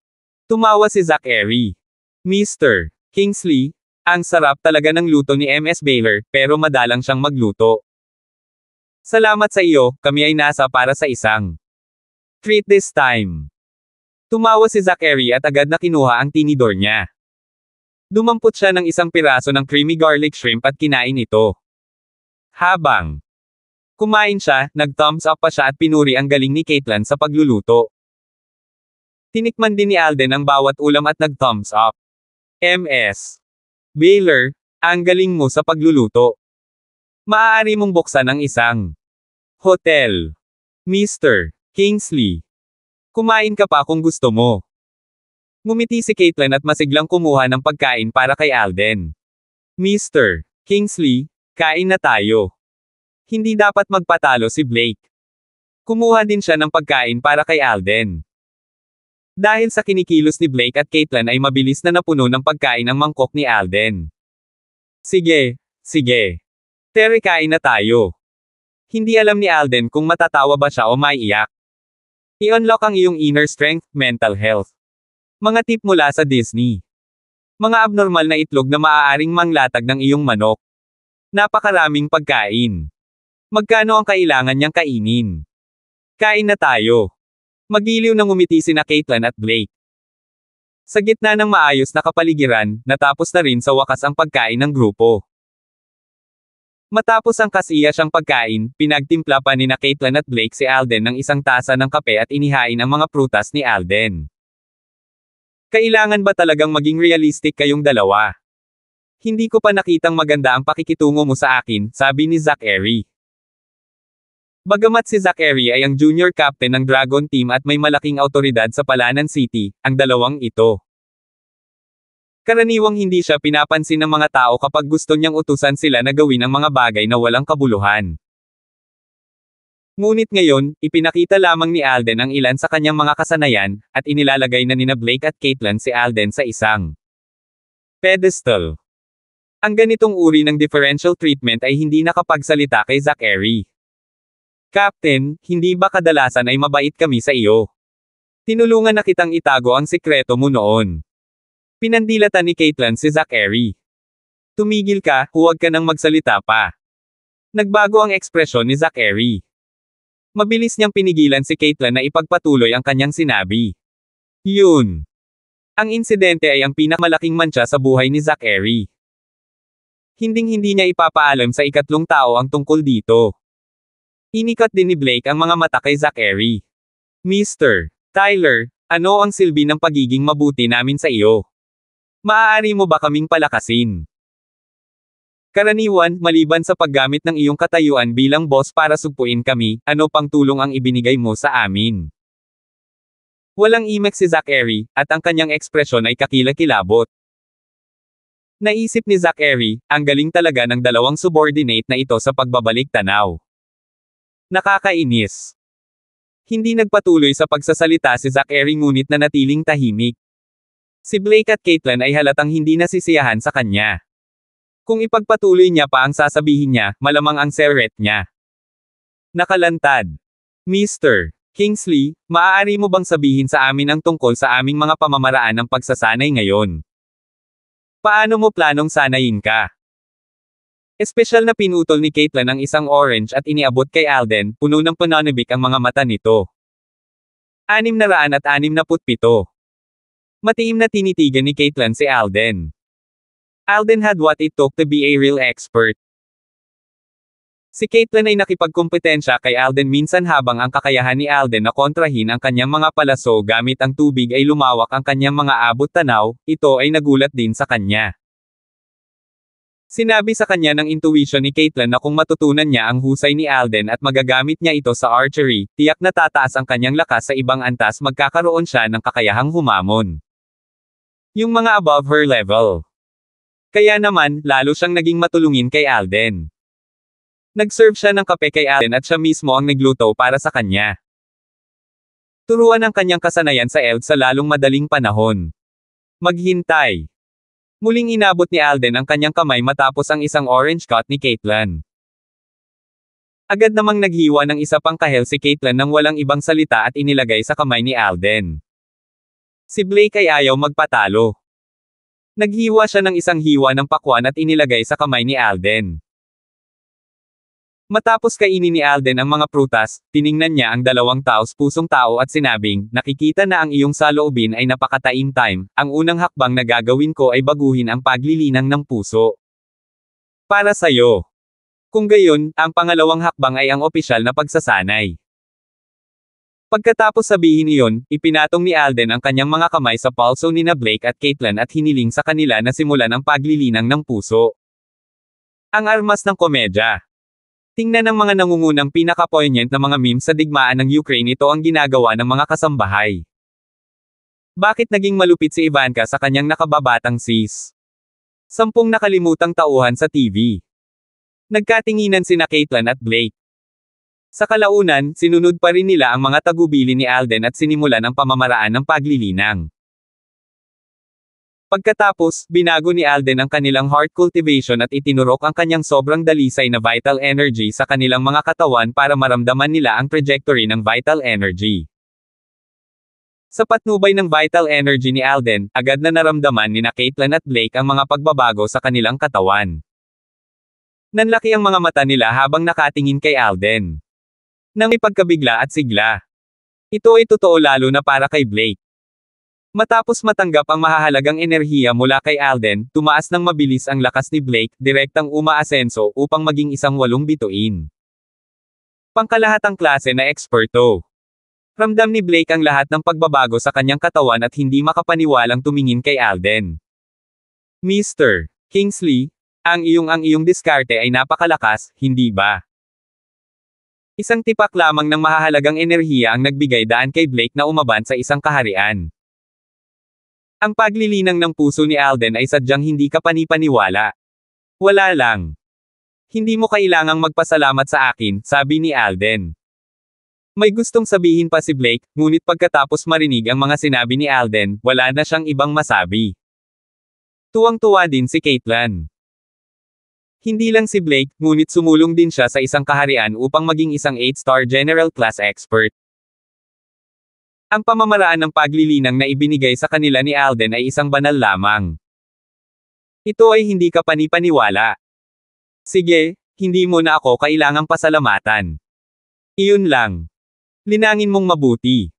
Tumawa si Zach Airy. Mr. Kingsley, ang sarap talaga ng luto ni MS Baylor, pero madalang siyang magluto. Salamat sa iyo, kami ay nasa para sa isang treat this time. Tumawa si Zach Airy at agad na kinuha ang tinidor niya. Dumampot siya ng isang piraso ng creamy garlic shrimp at kinain ito. Habang kumain siya, nag-thumbs up pa siya at pinuri ang galing ni Caitlyn sa pagluluto. Tinikman din ni Alden ang bawat ulam at nag-thumbs up. MS. Baylor, ang galing mo sa pagluluto. Maaari mong buksan ang isang hotel. Mr. Kingsley. Kumain ka pa kung gusto mo. Ngumiti si Caitlyn at masiglang kumuha ng pagkain para kay Alden. Mr. Kingsley, Kain na tayo. Hindi dapat magpatalo si Blake. Kumuha din siya ng pagkain para kay Alden. Dahil sa kinikilos ni Blake at Caitlin ay mabilis na napuno ng pagkain ang mangkok ni Alden. Sige, sige. Tere kain na tayo. Hindi alam ni Alden kung matatawa ba siya o maiiyak. I-unlock ang iyong inner strength, mental health. Mga tip mula sa Disney. Mga abnormal na itlog na maaaring manglatag ng iyong manok. Napakaraming pagkain. Magkano ang kailangan niyang kainin? Kain na tayo. Magiliw nang umiti sina Caitlin at Blake. Sa gitna ng maayos na kapaligiran, natapos na rin sa wakas ang pagkain ng grupo. Matapos ang kasiya siyang pagkain, pinagtimpla pa ni na Caitlin at Blake si Alden ng isang tasa ng kape at inihain ang mga prutas ni Alden. Kailangan ba talagang maging realistic kayong dalawa? Hindi ko pa nakitang maganda ang pakikitungo mo sa akin, sabi ni Zachary. Bagamat si Zachary ay ang junior captain ng Dragon Team at may malaking autoridad sa Palanan City, ang dalawang ito. Karaniwang hindi siya pinapansin ng mga tao kapag gusto niyang utusan sila na gawin ang mga bagay na walang kabuluhan. Ngunit ngayon, ipinakita lamang ni Alden ang ilan sa kanyang mga kasanayan, at inilalagay na nina Blake at Caitlin si Alden sa isang pedestal. Ang ganitong uri ng differential treatment ay hindi nakapagsalita kay Zachary. Captain, hindi ba kadalasan ay mabait kami sa iyo? Tinulungan na kitang itago ang sikreto mo noon. Pinandilatan ni Caitlin si Zachary. Tumigil ka, huwag ka nang magsalita pa. Nagbago ang ekspresyon ni Zachary. Mabilis niyang pinigilan si Caitlin na ipagpatuloy ang kanyang sinabi. Yun. Ang insidente ay ang pinakamalaking mancha sa buhay ni Zachary hinding-hindi niya ipapaalam sa ikatlong tao ang tungkol dito. Inikat din ni Blake ang mga mata kay Zachary. Mr. Tyler, ano ang silbi ng pagiging mabuti namin sa iyo? Maaari mo ba kaming palakasin? Karaniwan, maliban sa paggamit ng iyong katayuan bilang boss para supuin kami, ano pang tulong ang ibinigay mo sa amin? Walang imek si Zachary, at ang kanyang ekspresyon ay kakilakilabot. Naisip ni Zachary, ang galing talaga ng dalawang subordinate na ito sa pagbabalik tanaw. Nakakainis. Hindi nagpatuloy sa pagsasalita si Zachary ngunit na natiling tahimik. Si Blake at Caitlin ay halatang hindi nasisiyahan sa kanya. Kung ipagpatuloy niya pa ang sasabihin niya, malamang ang seret niya. Nakalantad. Mr. Kingsley, maaari mo bang sabihin sa amin ang tungkol sa aming mga pamamaraan ng pagsasanay ngayon? Paano mo planong sanayin ka? Espesyal na pinutol ni Caitlyn ang isang orange at iniabot kay Alden, puno ng pananibik ang mga mata nito. na 600 at na 67. Matiim na tinitigan ni Caitlyn si Alden. Alden had what it took to be a real expert, Si Caitlyn ay nakipagkumpetensya kay Alden minsan habang ang kakayahan ni Alden na kontrahin ang kanyang mga palaso gamit ang tubig ay lumawak ang kanyang mga abot tanaw, ito ay nagulat din sa kanya. Sinabi sa kanya ng intuition ni Caitlyn na kung matutunan niya ang husay ni Alden at magagamit niya ito sa archery, tiyak na tataas ang kanyang lakas sa ibang antas magkakaroon siya ng kakayahang humamon. Yung mga above her level. Kaya naman, lalo siyang naging matulungin kay Alden. Nagserve siya ng kape kay Allen at siya mismo ang nagluto para sa kanya. Turuan ang kanyang kasanayan sa Eld sa lalong madaling panahon. Maghintay. Muling inabot ni Alden ang kanyang kamay matapos ang isang orange cut ni Caitlin. Agad namang naghiwa ng isa pang kahel si Caitlin ng walang ibang salita at inilagay sa kamay ni Alden. Si Blake ay ayaw magpatalo. Naghiwa siya ng isang hiwa ng pakwan at inilagay sa kamay ni Alden. Matapos kainin ni Alden ang mga prutas, tiningnan niya ang dalawang taos pusong tao at sinabing, nakikita na ang iyong saloobin ay napakataim time, ang unang hakbang na gagawin ko ay baguhin ang paglilinang ng puso. Para sa'yo. Kung gayon, ang pangalawang hakbang ay ang opisyal na pagsasanay. Pagkatapos sabihin iyon, ipinatong ni Alden ang kanyang mga kamay sa palso ni na Blake at Caitlin at hiniling sa kanila na simulan ang paglilinang ng puso. Ang armas ng komedya. Tingnan ng mga nangungunang pinaka-poignant na mga meme sa digmaan ng Ukraine ito ang ginagawa ng mga kasambahay. Bakit naging malupit si Ivanka sa kanyang nakababatang sis? Sampung nakalimutang tauhan sa TV. Nagkatinginan sina Caitlyn at Blake. Sa kalaunan, sinunod pa rin nila ang mga tagubili ni Alden at sinimulan ang pamamaraan ng paglilinang. Pagkatapos, binago ni Alden ang kanilang heart cultivation at itinurok ang kanyang sobrang dalisay na vital energy sa kanilang mga katawan para maramdaman nila ang trajectory ng vital energy. Sa patnubay ng vital energy ni Alden, agad na naramdaman ni na Caitlin at Blake ang mga pagbabago sa kanilang katawan. Nanlaki ang mga mata nila habang nakatingin kay Alden. Nang ipagkabigla at sigla. Ito ay totoo lalo na para kay Blake. Matapos matanggap ang mahahalagang enerhiya mula kay Alden, tumaas ng mabilis ang lakas ni Blake, direktang umaasenso upang maging isang walong bituin. Pangkalahatang klase na eksperto. Ramdam ni Blake ang lahat ng pagbabago sa kanyang katawan at hindi makapaniwalang tumingin kay Alden. Mr. Kingsley, ang iyong ang iyong diskarte ay napakalakas, hindi ba? Isang tipak lamang ng mahahalagang enerhiya ang nagbigay daan kay Blake na umaban sa isang kaharian. Ang paglilinang ng puso ni Alden ay sadyang hindi ka panipaniwala. Wala lang. Hindi mo kailangang magpasalamat sa akin, sabi ni Alden. May gustong sabihin pa si Blake, ngunit pagkatapos marinig ang mga sinabi ni Alden, wala na siyang ibang masabi. Tuwang-tuwa din si Caitlin. Hindi lang si Blake, ngunit sumulong din siya sa isang kaharian upang maging isang 8-star General Class Expert. Ang pamamaraan ng paglilinang na ibinigay sa kanila ni Alden ay isang banal lamang. Ito ay hindi ka panipaniwala. Sige, hindi mo na ako kailangang pasalamatan. Iyon lang. Linangin mong mabuti.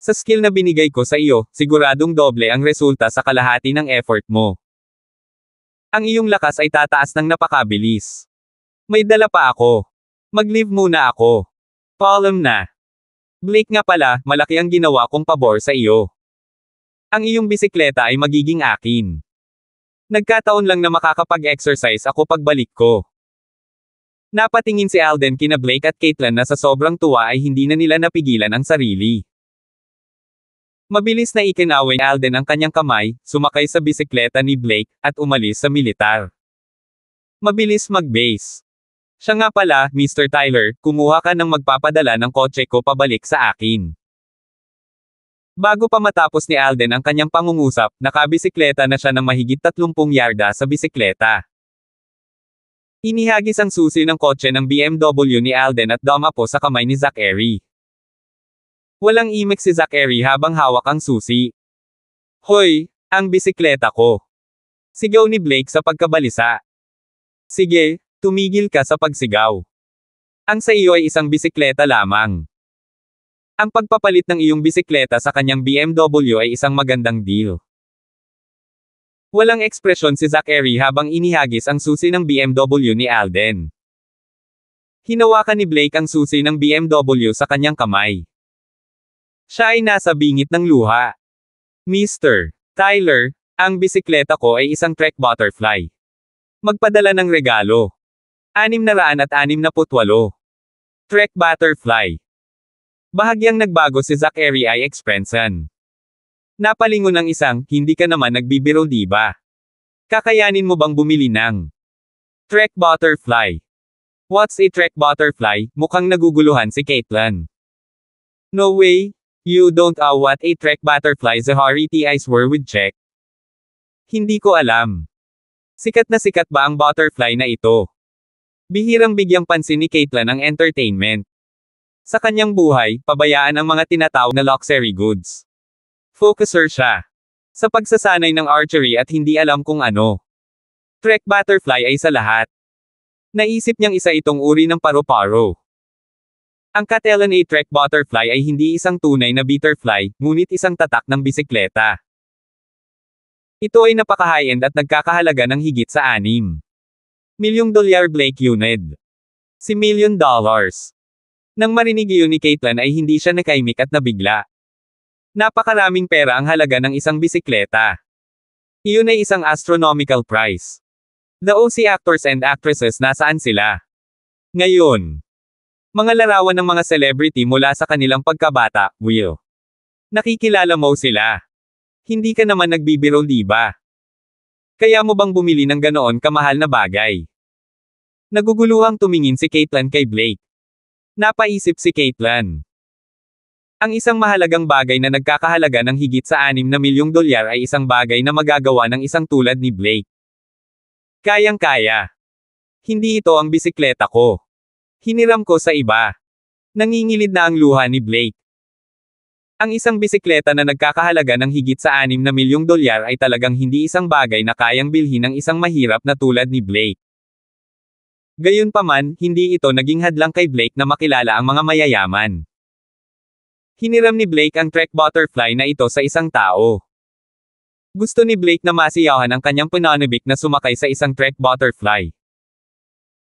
Sa skill na binigay ko sa iyo, siguradong doble ang resulta sa kalahati ng effort mo. Ang iyong lakas ay tataas ng napakabilis. May dala pa ako. Mag-leave muna ako. Paalam na. Blake nga pala, malaki ang ginawa kong pabor sa iyo. Ang iyong bisikleta ay magiging akin. Nagkataon lang na makakapag-exercise ako pagbalik ko. Napatingin si Alden kina Blake at Caitlin na sa sobrang tuwa ay hindi na nila napigilan ang sarili. Mabilis na ikinaway ni Alden ang kanyang kamay, sumakay sa bisikleta ni Blake, at umalis sa militar. Mabilis mag-base. Siya nga pala, Mr. Tyler, kumuha ka ng magpapadala ng kotse ko pabalik sa akin. Bago pa matapos ni Alden ang kanyang pangungusap, nakabisikleta na siya ng mahigit 30 yarda sa bisikleta. Inihagis ang susi ng kotse ng BMW ni Alden at dumapo sa kamay ni Zachary. Walang imik si Zachary habang hawak ang susi. Hoy, ang bisikleta ko. Sigaw ni Blake sa pagkabalisa. Sige, Tumigil ka sa pagsigaw. Ang sa iyo ay isang bisikleta lamang. Ang pagpapalit ng iyong bisikleta sa kanyang BMW ay isang magandang deal. Walang ekspresyon si Zachary habang inihagis ang susi ng BMW ni Alden. Hinawakan ni Blake ang susi ng BMW sa kanyang kamay. Siya ay nasa bingit ng luha. Mr. Tyler, ang bisikleta ko ay isang trek butterfly. Magpadala ng regalo. 668. Trek Butterfly. Bahagyang nagbago si Zac Eri ay Napalingon ng isang, hindi ka naman nagbibiro di ba? Kakayanin mo bang bumili ng Trek Butterfly? What's a Trek Butterfly? Mukhang naguguluhan si Caitlin. No way, You don't know what a trek butterfly Zahari TIs were with check? Hindi ko alam. Sikat na sikat ba ang butterfly na ito? Bihirang bigyang pansin ni Caitlyn ang entertainment. Sa kanyang buhay, pabayaan ang mga tinatawag na luxury goods. Focuser siya. Sa pagsasanay ng archery at hindi alam kung ano. Trek butterfly ay sa lahat. Naisip niyang isa itong uri ng paru-paro. Ang Catalan A-Trek butterfly ay hindi isang tunay na butterfly, ngunit isang tatak ng bisikleta. Ito ay napaka-high-end at nagkakahalaga ng higit sa anim. Milyong dolyar Blake Yuned. Si Million Dollars. Nang marinig iyon ni Caitlin ay hindi siya nakaimik at nabigla. Napakaraming pera ang halaga ng isang bisikleta. Iyon ay isang astronomical price. The OC actors and actresses nasaan sila? Ngayon. Mga larawan ng mga celebrity mula sa kanilang pagkabata, Will. Nakikilala mo sila. Hindi ka naman nagbibiro di ba? Kaya mo bang bumili ng ganoon kamahal na bagay? Naguguluhang tumingin si Caitlin kay Blake. Napaisip si Caitlin. Ang isang mahalagang bagay na nagkakahalaga ng higit sa 6 na milyong dolyar ay isang bagay na magagawa ng isang tulad ni Blake. Kayang-kaya. Hindi ito ang bisikleta ko. Hiniram ko sa iba. Nangingilid na ang luha ni Blake. Ang isang bisikleta na nagkakahalaga ng higit sa 6 na milyong dolyar ay talagang hindi isang bagay na kayang bilhin ng isang mahirap na tulad ni Blake. Gayunpaman, hindi ito naging hadlang kay Blake na makilala ang mga mayayaman. Hiniram ni Blake ang Trek Butterfly na ito sa isang tao. Gusto ni Blake na masiyahan ang kanyang pananabik na sumakay sa isang Trek Butterfly.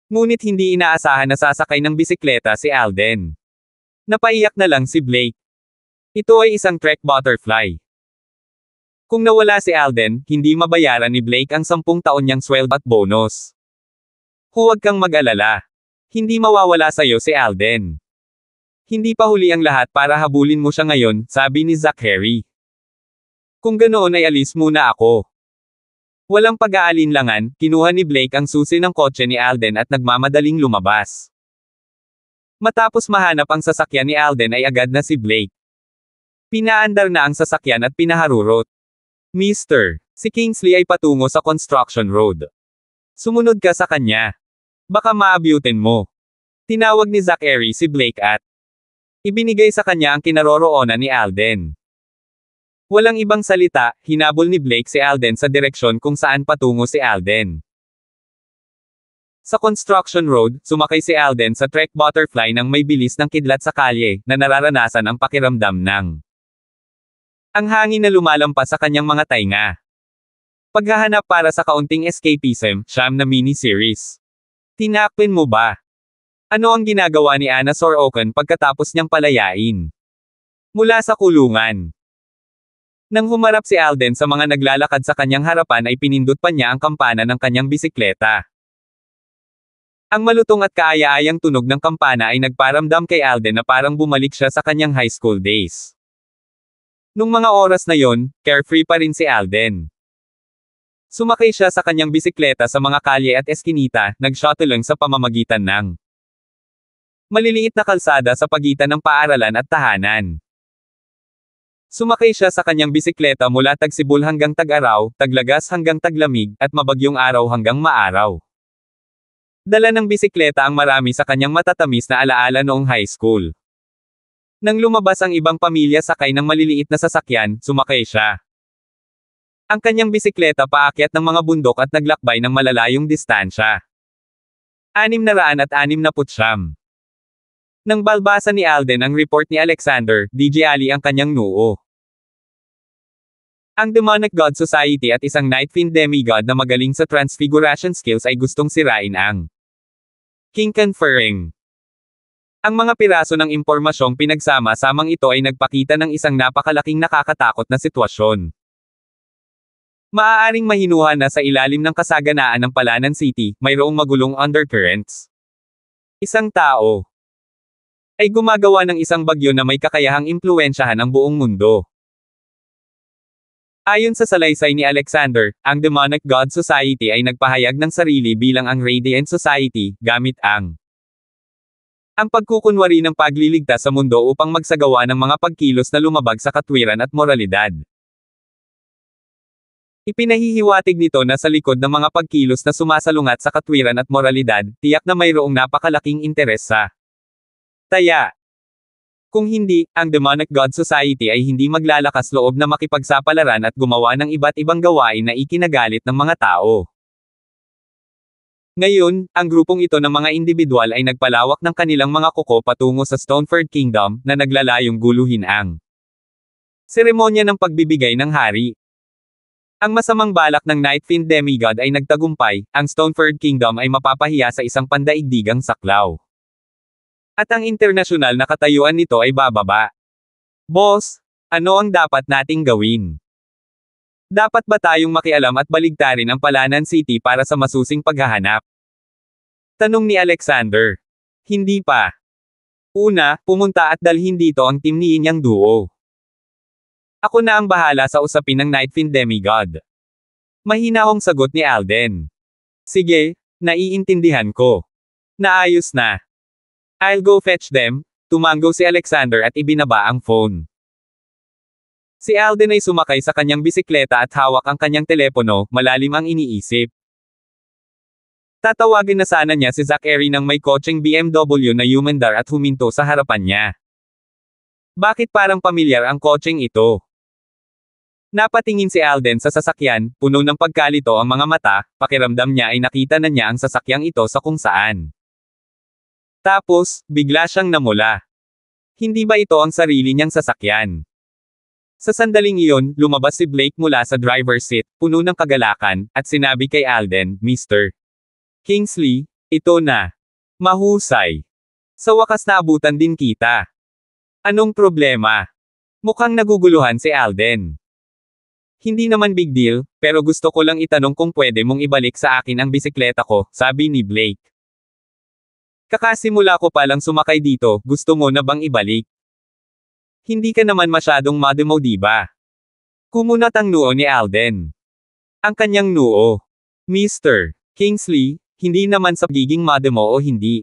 Ngunit hindi inaasahan na sasakay ng bisikleta si Alden. Napaiyak na lang si Blake. Ito ay isang Trek Butterfly. Kung nawala si Alden, hindi mabayaran ni Blake ang 10 taon niyang sweldo at bonus. Huwag kang mag-alala. Hindi mawawala sa'yo si Alden. Hindi pa huli ang lahat para habulin mo siya ngayon, sabi ni Zachary. Kung ganoon ay alis muna ako. Walang pag-aalinlangan, kinuha ni Blake ang susi ng kotse ni Alden at nagmamadaling lumabas. Matapos mahanap ang sasakyan ni Alden ay agad na si Blake. Pinaandar na ang sasakyan at pinaharurot. Mister, si Kingsley ay patungo sa construction road. Sumunod ka sa kanya. Baka maabyutin mo. Tinawag ni Zachary si Blake at ibinigay sa kanya ang kinaroroonan ni Alden. Walang ibang salita, hinabol ni Blake si Alden sa direksyon kung saan patungo si Alden. Sa Construction Road, sumakay si Alden sa Trek Butterfly nang may bilis ng kidlat sa kalye, na nararanasan ang pakiramdam ng ang hangin na lumalampas sa kanyang mga tainga. Paghahanap para sa kaunting escapism, siyam na mini-series. Tinakpin mo ba? Ano ang ginagawa ni Anna Sorokin pagkatapos niyang palayain? Mula sa kulungan. Nang humarap si Alden sa mga naglalakad sa kanyang harapan ay pinindot pa niya ang kampana ng kanyang bisikleta. Ang malutong at kaaya-ayang tunog ng kampana ay nagparamdam kay Alden na parang bumalik siya sa kanyang high school days. Nung mga oras na yon, carefree pa rin si Alden. Sumakay siya sa kanyang bisikleta sa mga kalye at eskinita, nag-shuttle lang sa pamamagitan ng maliliit na kalsada sa pagitan ng paaralan at tahanan. Sumakay siya sa kanyang bisikleta mula Tagsibul hanggang Tag-araw, Taglagas hanggang Taglamig, at mabagyong araw hanggang maaraw. Dala ng bisikleta ang marami sa kanyang matatamis na alaala noong high school. Nang lumabas ang ibang pamilya sakay ng maliliit na sasakyan, sumakay siya. Ang kanyang bisikleta paakyat ng mga bundok at naglakbay ng malalayong distansya. na raan at na 69. Nang balbasa ni Alden ang report ni Alexander, DJ Ali ang kanyang nuo. Ang Demonic God Society at isang Nightfiend demigod na magaling sa transfiguration skills ay gustong sirain ang King Conferring. Ang mga piraso ng impormasyong pinagsama-samang ito ay nagpakita ng isang napakalaking nakakatakot na sitwasyon. Maaaring mahinuha na sa ilalim ng kasaganaan ng Palanan City, mayroong magulong undercurrents. Isang tao ay gumagawa ng isang bagyo na may kakayahang impluensyahan ang buong mundo. Ayon sa salaysay ni Alexander, ang Demonic God Society ay nagpahayag ng sarili bilang ang Radiant Society, gamit ang ang pagkukunwari ng pagliligtas sa mundo upang magsagawa ng mga pagkilos na lumabag sa katwiran at moralidad. Ipinahihiwatig nito na sa likod ng mga pagkilos na sumasalungat sa katwiran at moralidad, tiyak na mayroong napakalaking interes sa taya. Kung hindi, ang Demonic God Society ay hindi maglalakas loob na makipagsapalaran at gumawa ng iba't ibang gawain na ikinagalit ng mga tao. Ngayon, ang grupong ito ng mga individual ay nagpalawak ng kanilang mga kuko patungo sa Stoneford Kingdom na naglalayong guluhin ang seremonya ng pagbibigay ng hari. Ang masamang balak ng Nightfiend Demigod ay nagtagumpay, ang Stoneford Kingdom ay mapapahiya sa isang pandaigdigang saklaw. At ang internasyonal na katayuan nito ay bababa. Boss, ano ang dapat nating gawin? Dapat ba tayong makialam at baligtarin ang Palanan City para sa masusing paghahanap? Tanong ni Alexander. Hindi pa. Una, pumunta at dalhin dito ang team ni Inyang Duo. Ako na ang bahala sa usapin ng Nightfin Demigod. Mahinahong sagot ni Alden. Sige, naiintindihan ko. Naayos na. I'll go fetch them, tumango si Alexander at ibinaba ang phone. Si Alden ay sumakay sa kanyang bisikleta at hawak ang kanyang telepono, malalim ang iniisip. Tatawagin na sana niya si Zachary ng may kotseng BMW na humandar at huminto sa harapan niya. Bakit parang pamilyar ang kotseng ito? Napatingin si Alden sa sasakyan, puno ng pagkalito ang mga mata, pakiramdam niya ay nakita na niya ang sasakyang ito sa kung saan. Tapos, bigla siyang namula. Hindi ba ito ang sarili niyang sasakyan? Sa sandaling iyon, lumabas si Blake mula sa driver's seat, puno ng kagalakan, at sinabi kay Alden, Mr. Kingsley, ito na. Mahusay. Sa wakas naabutan din kita. Anong problema? Mukhang naguguluhan si Alden. Hindi naman big deal, pero gusto ko lang itanong kung pwede mong ibalik sa akin ang bisikleta ko, sabi ni Blake. Kakasimula ko palang sumakay dito, gusto mo na bang ibalik? Hindi ka naman masyadong mademo diba? Kumunat ang noo ni Alden. Ang kanyang noo. Mr. Kingsley, hindi naman sa giging mademo o hindi.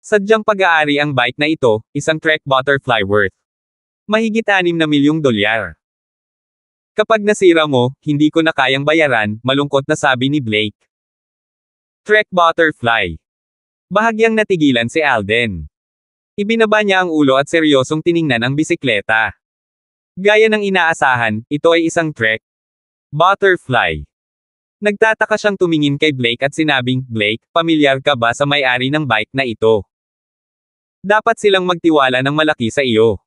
Sadyang pag-aari ang bike na ito, isang trek butterfly worth. Mahigit 6 na milyong dolyar. Kapag nasira mo, hindi ko na kayang bayaran, malungkot na sabi ni Blake. Trek Butterfly. Bahagyang natigilan si Alden. Ibinaba niya ang ulo at seryosong tiningnan ang bisikleta. Gaya ng inaasahan, ito ay isang trek. Butterfly. Nagtataka siyang tumingin kay Blake at sinabing, Blake, pamilyar ka ba sa may-ari ng bike na ito? Dapat silang magtiwala ng malaki sa iyo.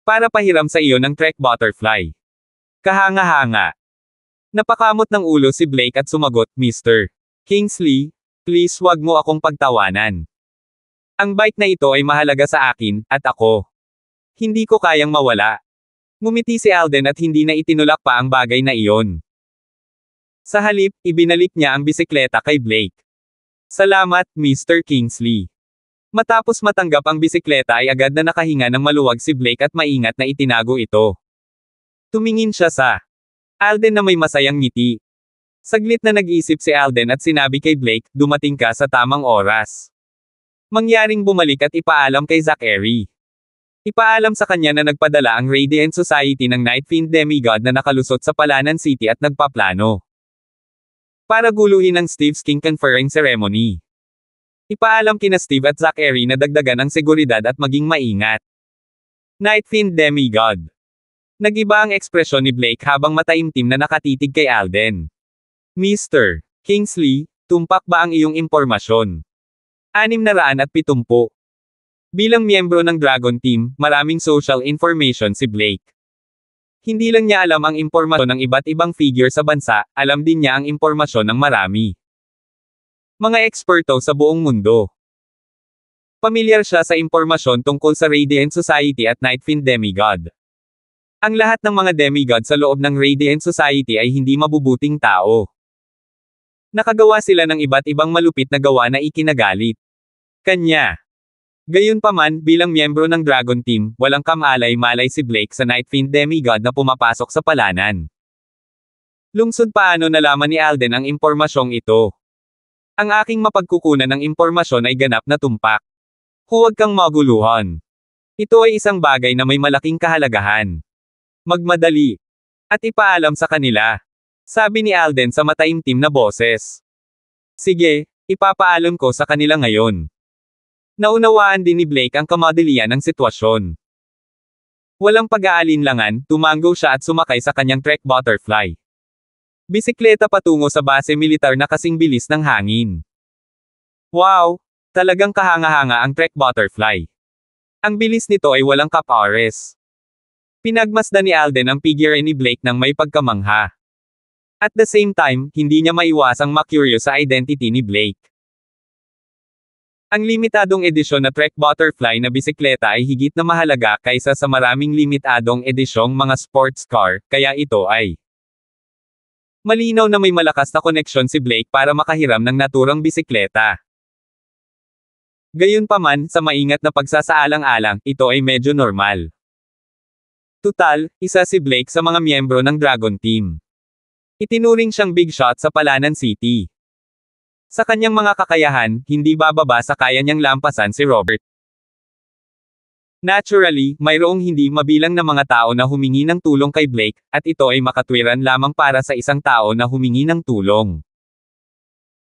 Para pahiram sa iyo ng trek butterfly. Kahanga-hanga. Napakamot ng ulo si Blake at sumagot, Mr. Kingsley, please wag mo akong pagtawanan. Ang bike na ito ay mahalaga sa akin, at ako. Hindi ko kayang mawala. Ngumiti si Alden at hindi na itinulak pa ang bagay na iyon. Sa halip, ibinalik niya ang bisikleta kay Blake. Salamat, Mr. Kingsley. Matapos matanggap ang bisikleta ay agad na nakahinga ng maluwag si Blake at maingat na itinago ito. Tumingin siya sa Alden na may masayang ngiti. Saglit na nag-isip si Alden at sinabi kay Blake, dumating ka sa tamang oras. Mangyaring bumalik at ipaalam kay Zachary. Ipaalam sa kanya na nagpadala ang Radiant Society ng Night Demigod na nakalusot sa Palanan City at nagpaplano. Para guluhin ang Steve's King Conferring Ceremony. Ipaalam kina Steve at Zachary na dagdagan ang seguridad at maging maingat. Night Demigod Nagiba ang ekspresyon ni Blake habang mataimtim na nakatitig kay Alden. Mr. Kingsley, tumpak ba ang iyong impormasyon? 670. Bilang miyembro ng Dragon Team, maraming social information si Blake. Hindi lang niya alam ang impormasyon ng iba't ibang figure sa bansa, alam din niya ang impormasyon ng marami. Mga eksperto sa buong mundo. Pamilyar siya sa impormasyon tungkol sa Radiant Society at Nightfin Demigod. Ang lahat ng mga demigod sa loob ng Radiant Society ay hindi mabubuting tao. Nakagawa sila ng iba't ibang malupit na gawa na ikinagalit. Kanya. Gayunpaman, bilang miyembro ng Dragon Team, walang kamalay-malay si Blake sa Nightfiend demigod na pumapasok sa palanan. Lungsod paano nalaman ni Alden ang impormasyong ito. Ang aking mapagkukunan ng impormasyon ay ganap na tumpak. Huwag kang maguluhan. Ito ay isang bagay na may malaking kahalagahan. Magmadali. At ipaalam sa kanila. Sabi ni Alden sa mataimtim na boses. Sige, ipapaalam ko sa kanila ngayon. Naunawaan din ni Blake ang kamadalian ng sitwasyon. Walang pag-aalinlangan, tumango siya at sumakay sa kanyang trek butterfly. Bisikleta patungo sa base militar na kasing bilis ng hangin. Wow! Talagang kahanga-hanga ang trek butterfly. Ang bilis nito ay walang kapares. Pinagmasdan ni Alden ang figure ni Blake nang may pagkamangha. At the same time, hindi niya maiwasang makuryos sa identity ni Blake. Ang limitadong edisyon na Trek Butterfly na bisikleta ay higit na mahalaga kaysa sa maraming limitadong edisyong mga sports car, kaya ito ay Malinaw na may malakas na koneksyon si Blake para makahiram ng naturang bisikleta. Gayunpaman, sa maingat na pagsasaalang-alang, ito ay medyo normal. Tutal, isa si Blake sa mga miyembro ng Dragon Team. Itinuring siyang big shot sa Palanan City. Sa kanyang mga kakayahan, hindi bababa sa kaya niyang lampasan si Robert. Naturally, mayroong hindi mabilang na mga tao na humingi ng tulong kay Blake, at ito ay makatwiran lamang para sa isang tao na humingi ng tulong.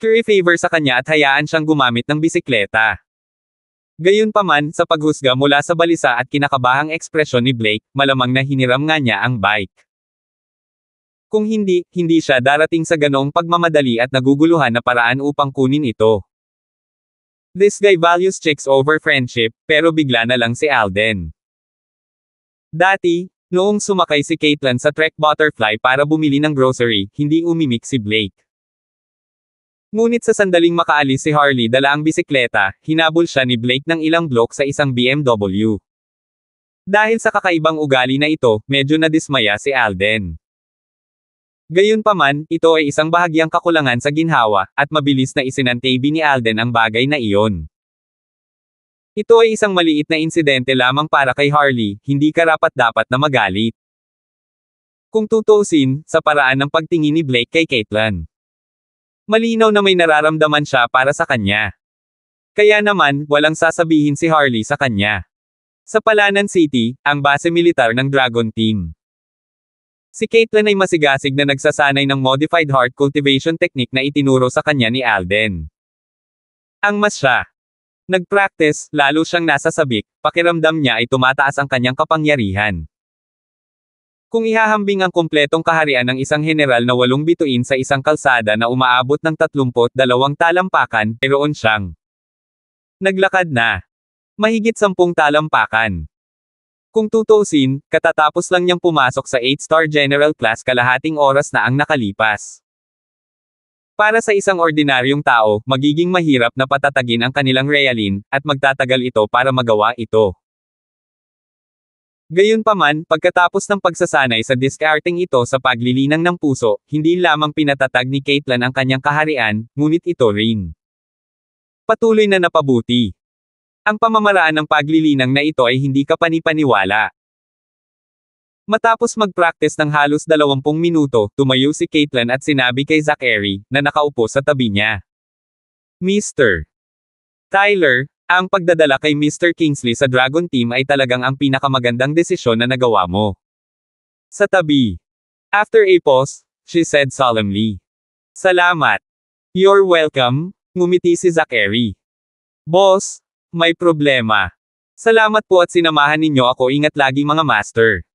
Curry favor sa kanya at hayaan siyang gumamit ng bisikleta. Gayunpaman, sa paghusga mula sa balisa at kinakabahang ekspresyon ni Blake, malamang na hiniram nga niya ang bike. Kung hindi, hindi siya darating sa ganong pagmamadali at naguguluhan na paraan upang kunin ito. This guy values chicks over friendship, pero bigla na lang si Alden. Dati, noong sumakay si Caitlyn sa Trek Butterfly para bumili ng grocery, hindi umimik si Blake. Ngunit sa sandaling makaalis si Harley dala ang bisikleta, hinabol siya ni Blake ng ilang blok sa isang BMW. Dahil sa kakaibang ugali na ito, medyo nadismaya si Alden. Gayunpaman, ito ay isang bahagyang kakulangan sa ginhawa, at mabilis na isinantabi ni Alden ang bagay na iyon. Ito ay isang maliit na insidente lamang para kay Harley, hindi karapat-dapat na magalit. Kung tutuusin, sa paraan ng pagtingin ni Blake kay Caitlin. Malinaw na may nararamdaman siya para sa kanya. Kaya naman, walang sasabihin si Harley sa kanya. Sa Palanan City, ang base militar ng Dragon Team. Si Caitlyn ay masigasig na nagsasanay ng modified heart cultivation technique na itinuro sa kanya ni Alden. Ang mas siya. Nagpractice, lalo siyang nasa sabik, pakiramdam niya ay tumataas ang kanyang kapangyarihan. Kung ihahambing ang kompletong kaharian ng isang general na walong bituin sa isang kalsada na umaabot ng 32 talampakan, meron siyang naglakad na mahigit 10 talampakan. Kung tutusin, katatapos lang niyang pumasok sa 8-star general class kalahating oras na ang nakalipas. Para sa isang ordinaryong tao, magiging mahirap na patatagin ang kanilang realin, at magtatagal ito para magawa ito. Gayunpaman, pagkatapos ng pagsasanay sa discarding ito sa paglilinang ng puso, hindi lamang pinatatag ni Caitlyn ang kanyang kaharian, ngunit ito rin. Patuloy na napabuti. Ang pamamaraan ng paglilinang na ito ay hindi kapanipaniwala. Matapos mag-practice ng halos 20 minuto, tumayo si Caitlyn at sinabi kay Zachary, na nakaupo sa tabi niya. Mr. Tyler, ang pagdadala kay Mr. Kingsley sa Dragon Team ay talagang ang pinakamagandang desisyon na nagawa mo. Sa tabi. After a pause, she said solemnly. Salamat. You're welcome, ngumiti si Zachary. Boss, may problema. Salamat po at sinamahan ninyo ako ingat lagi mga master.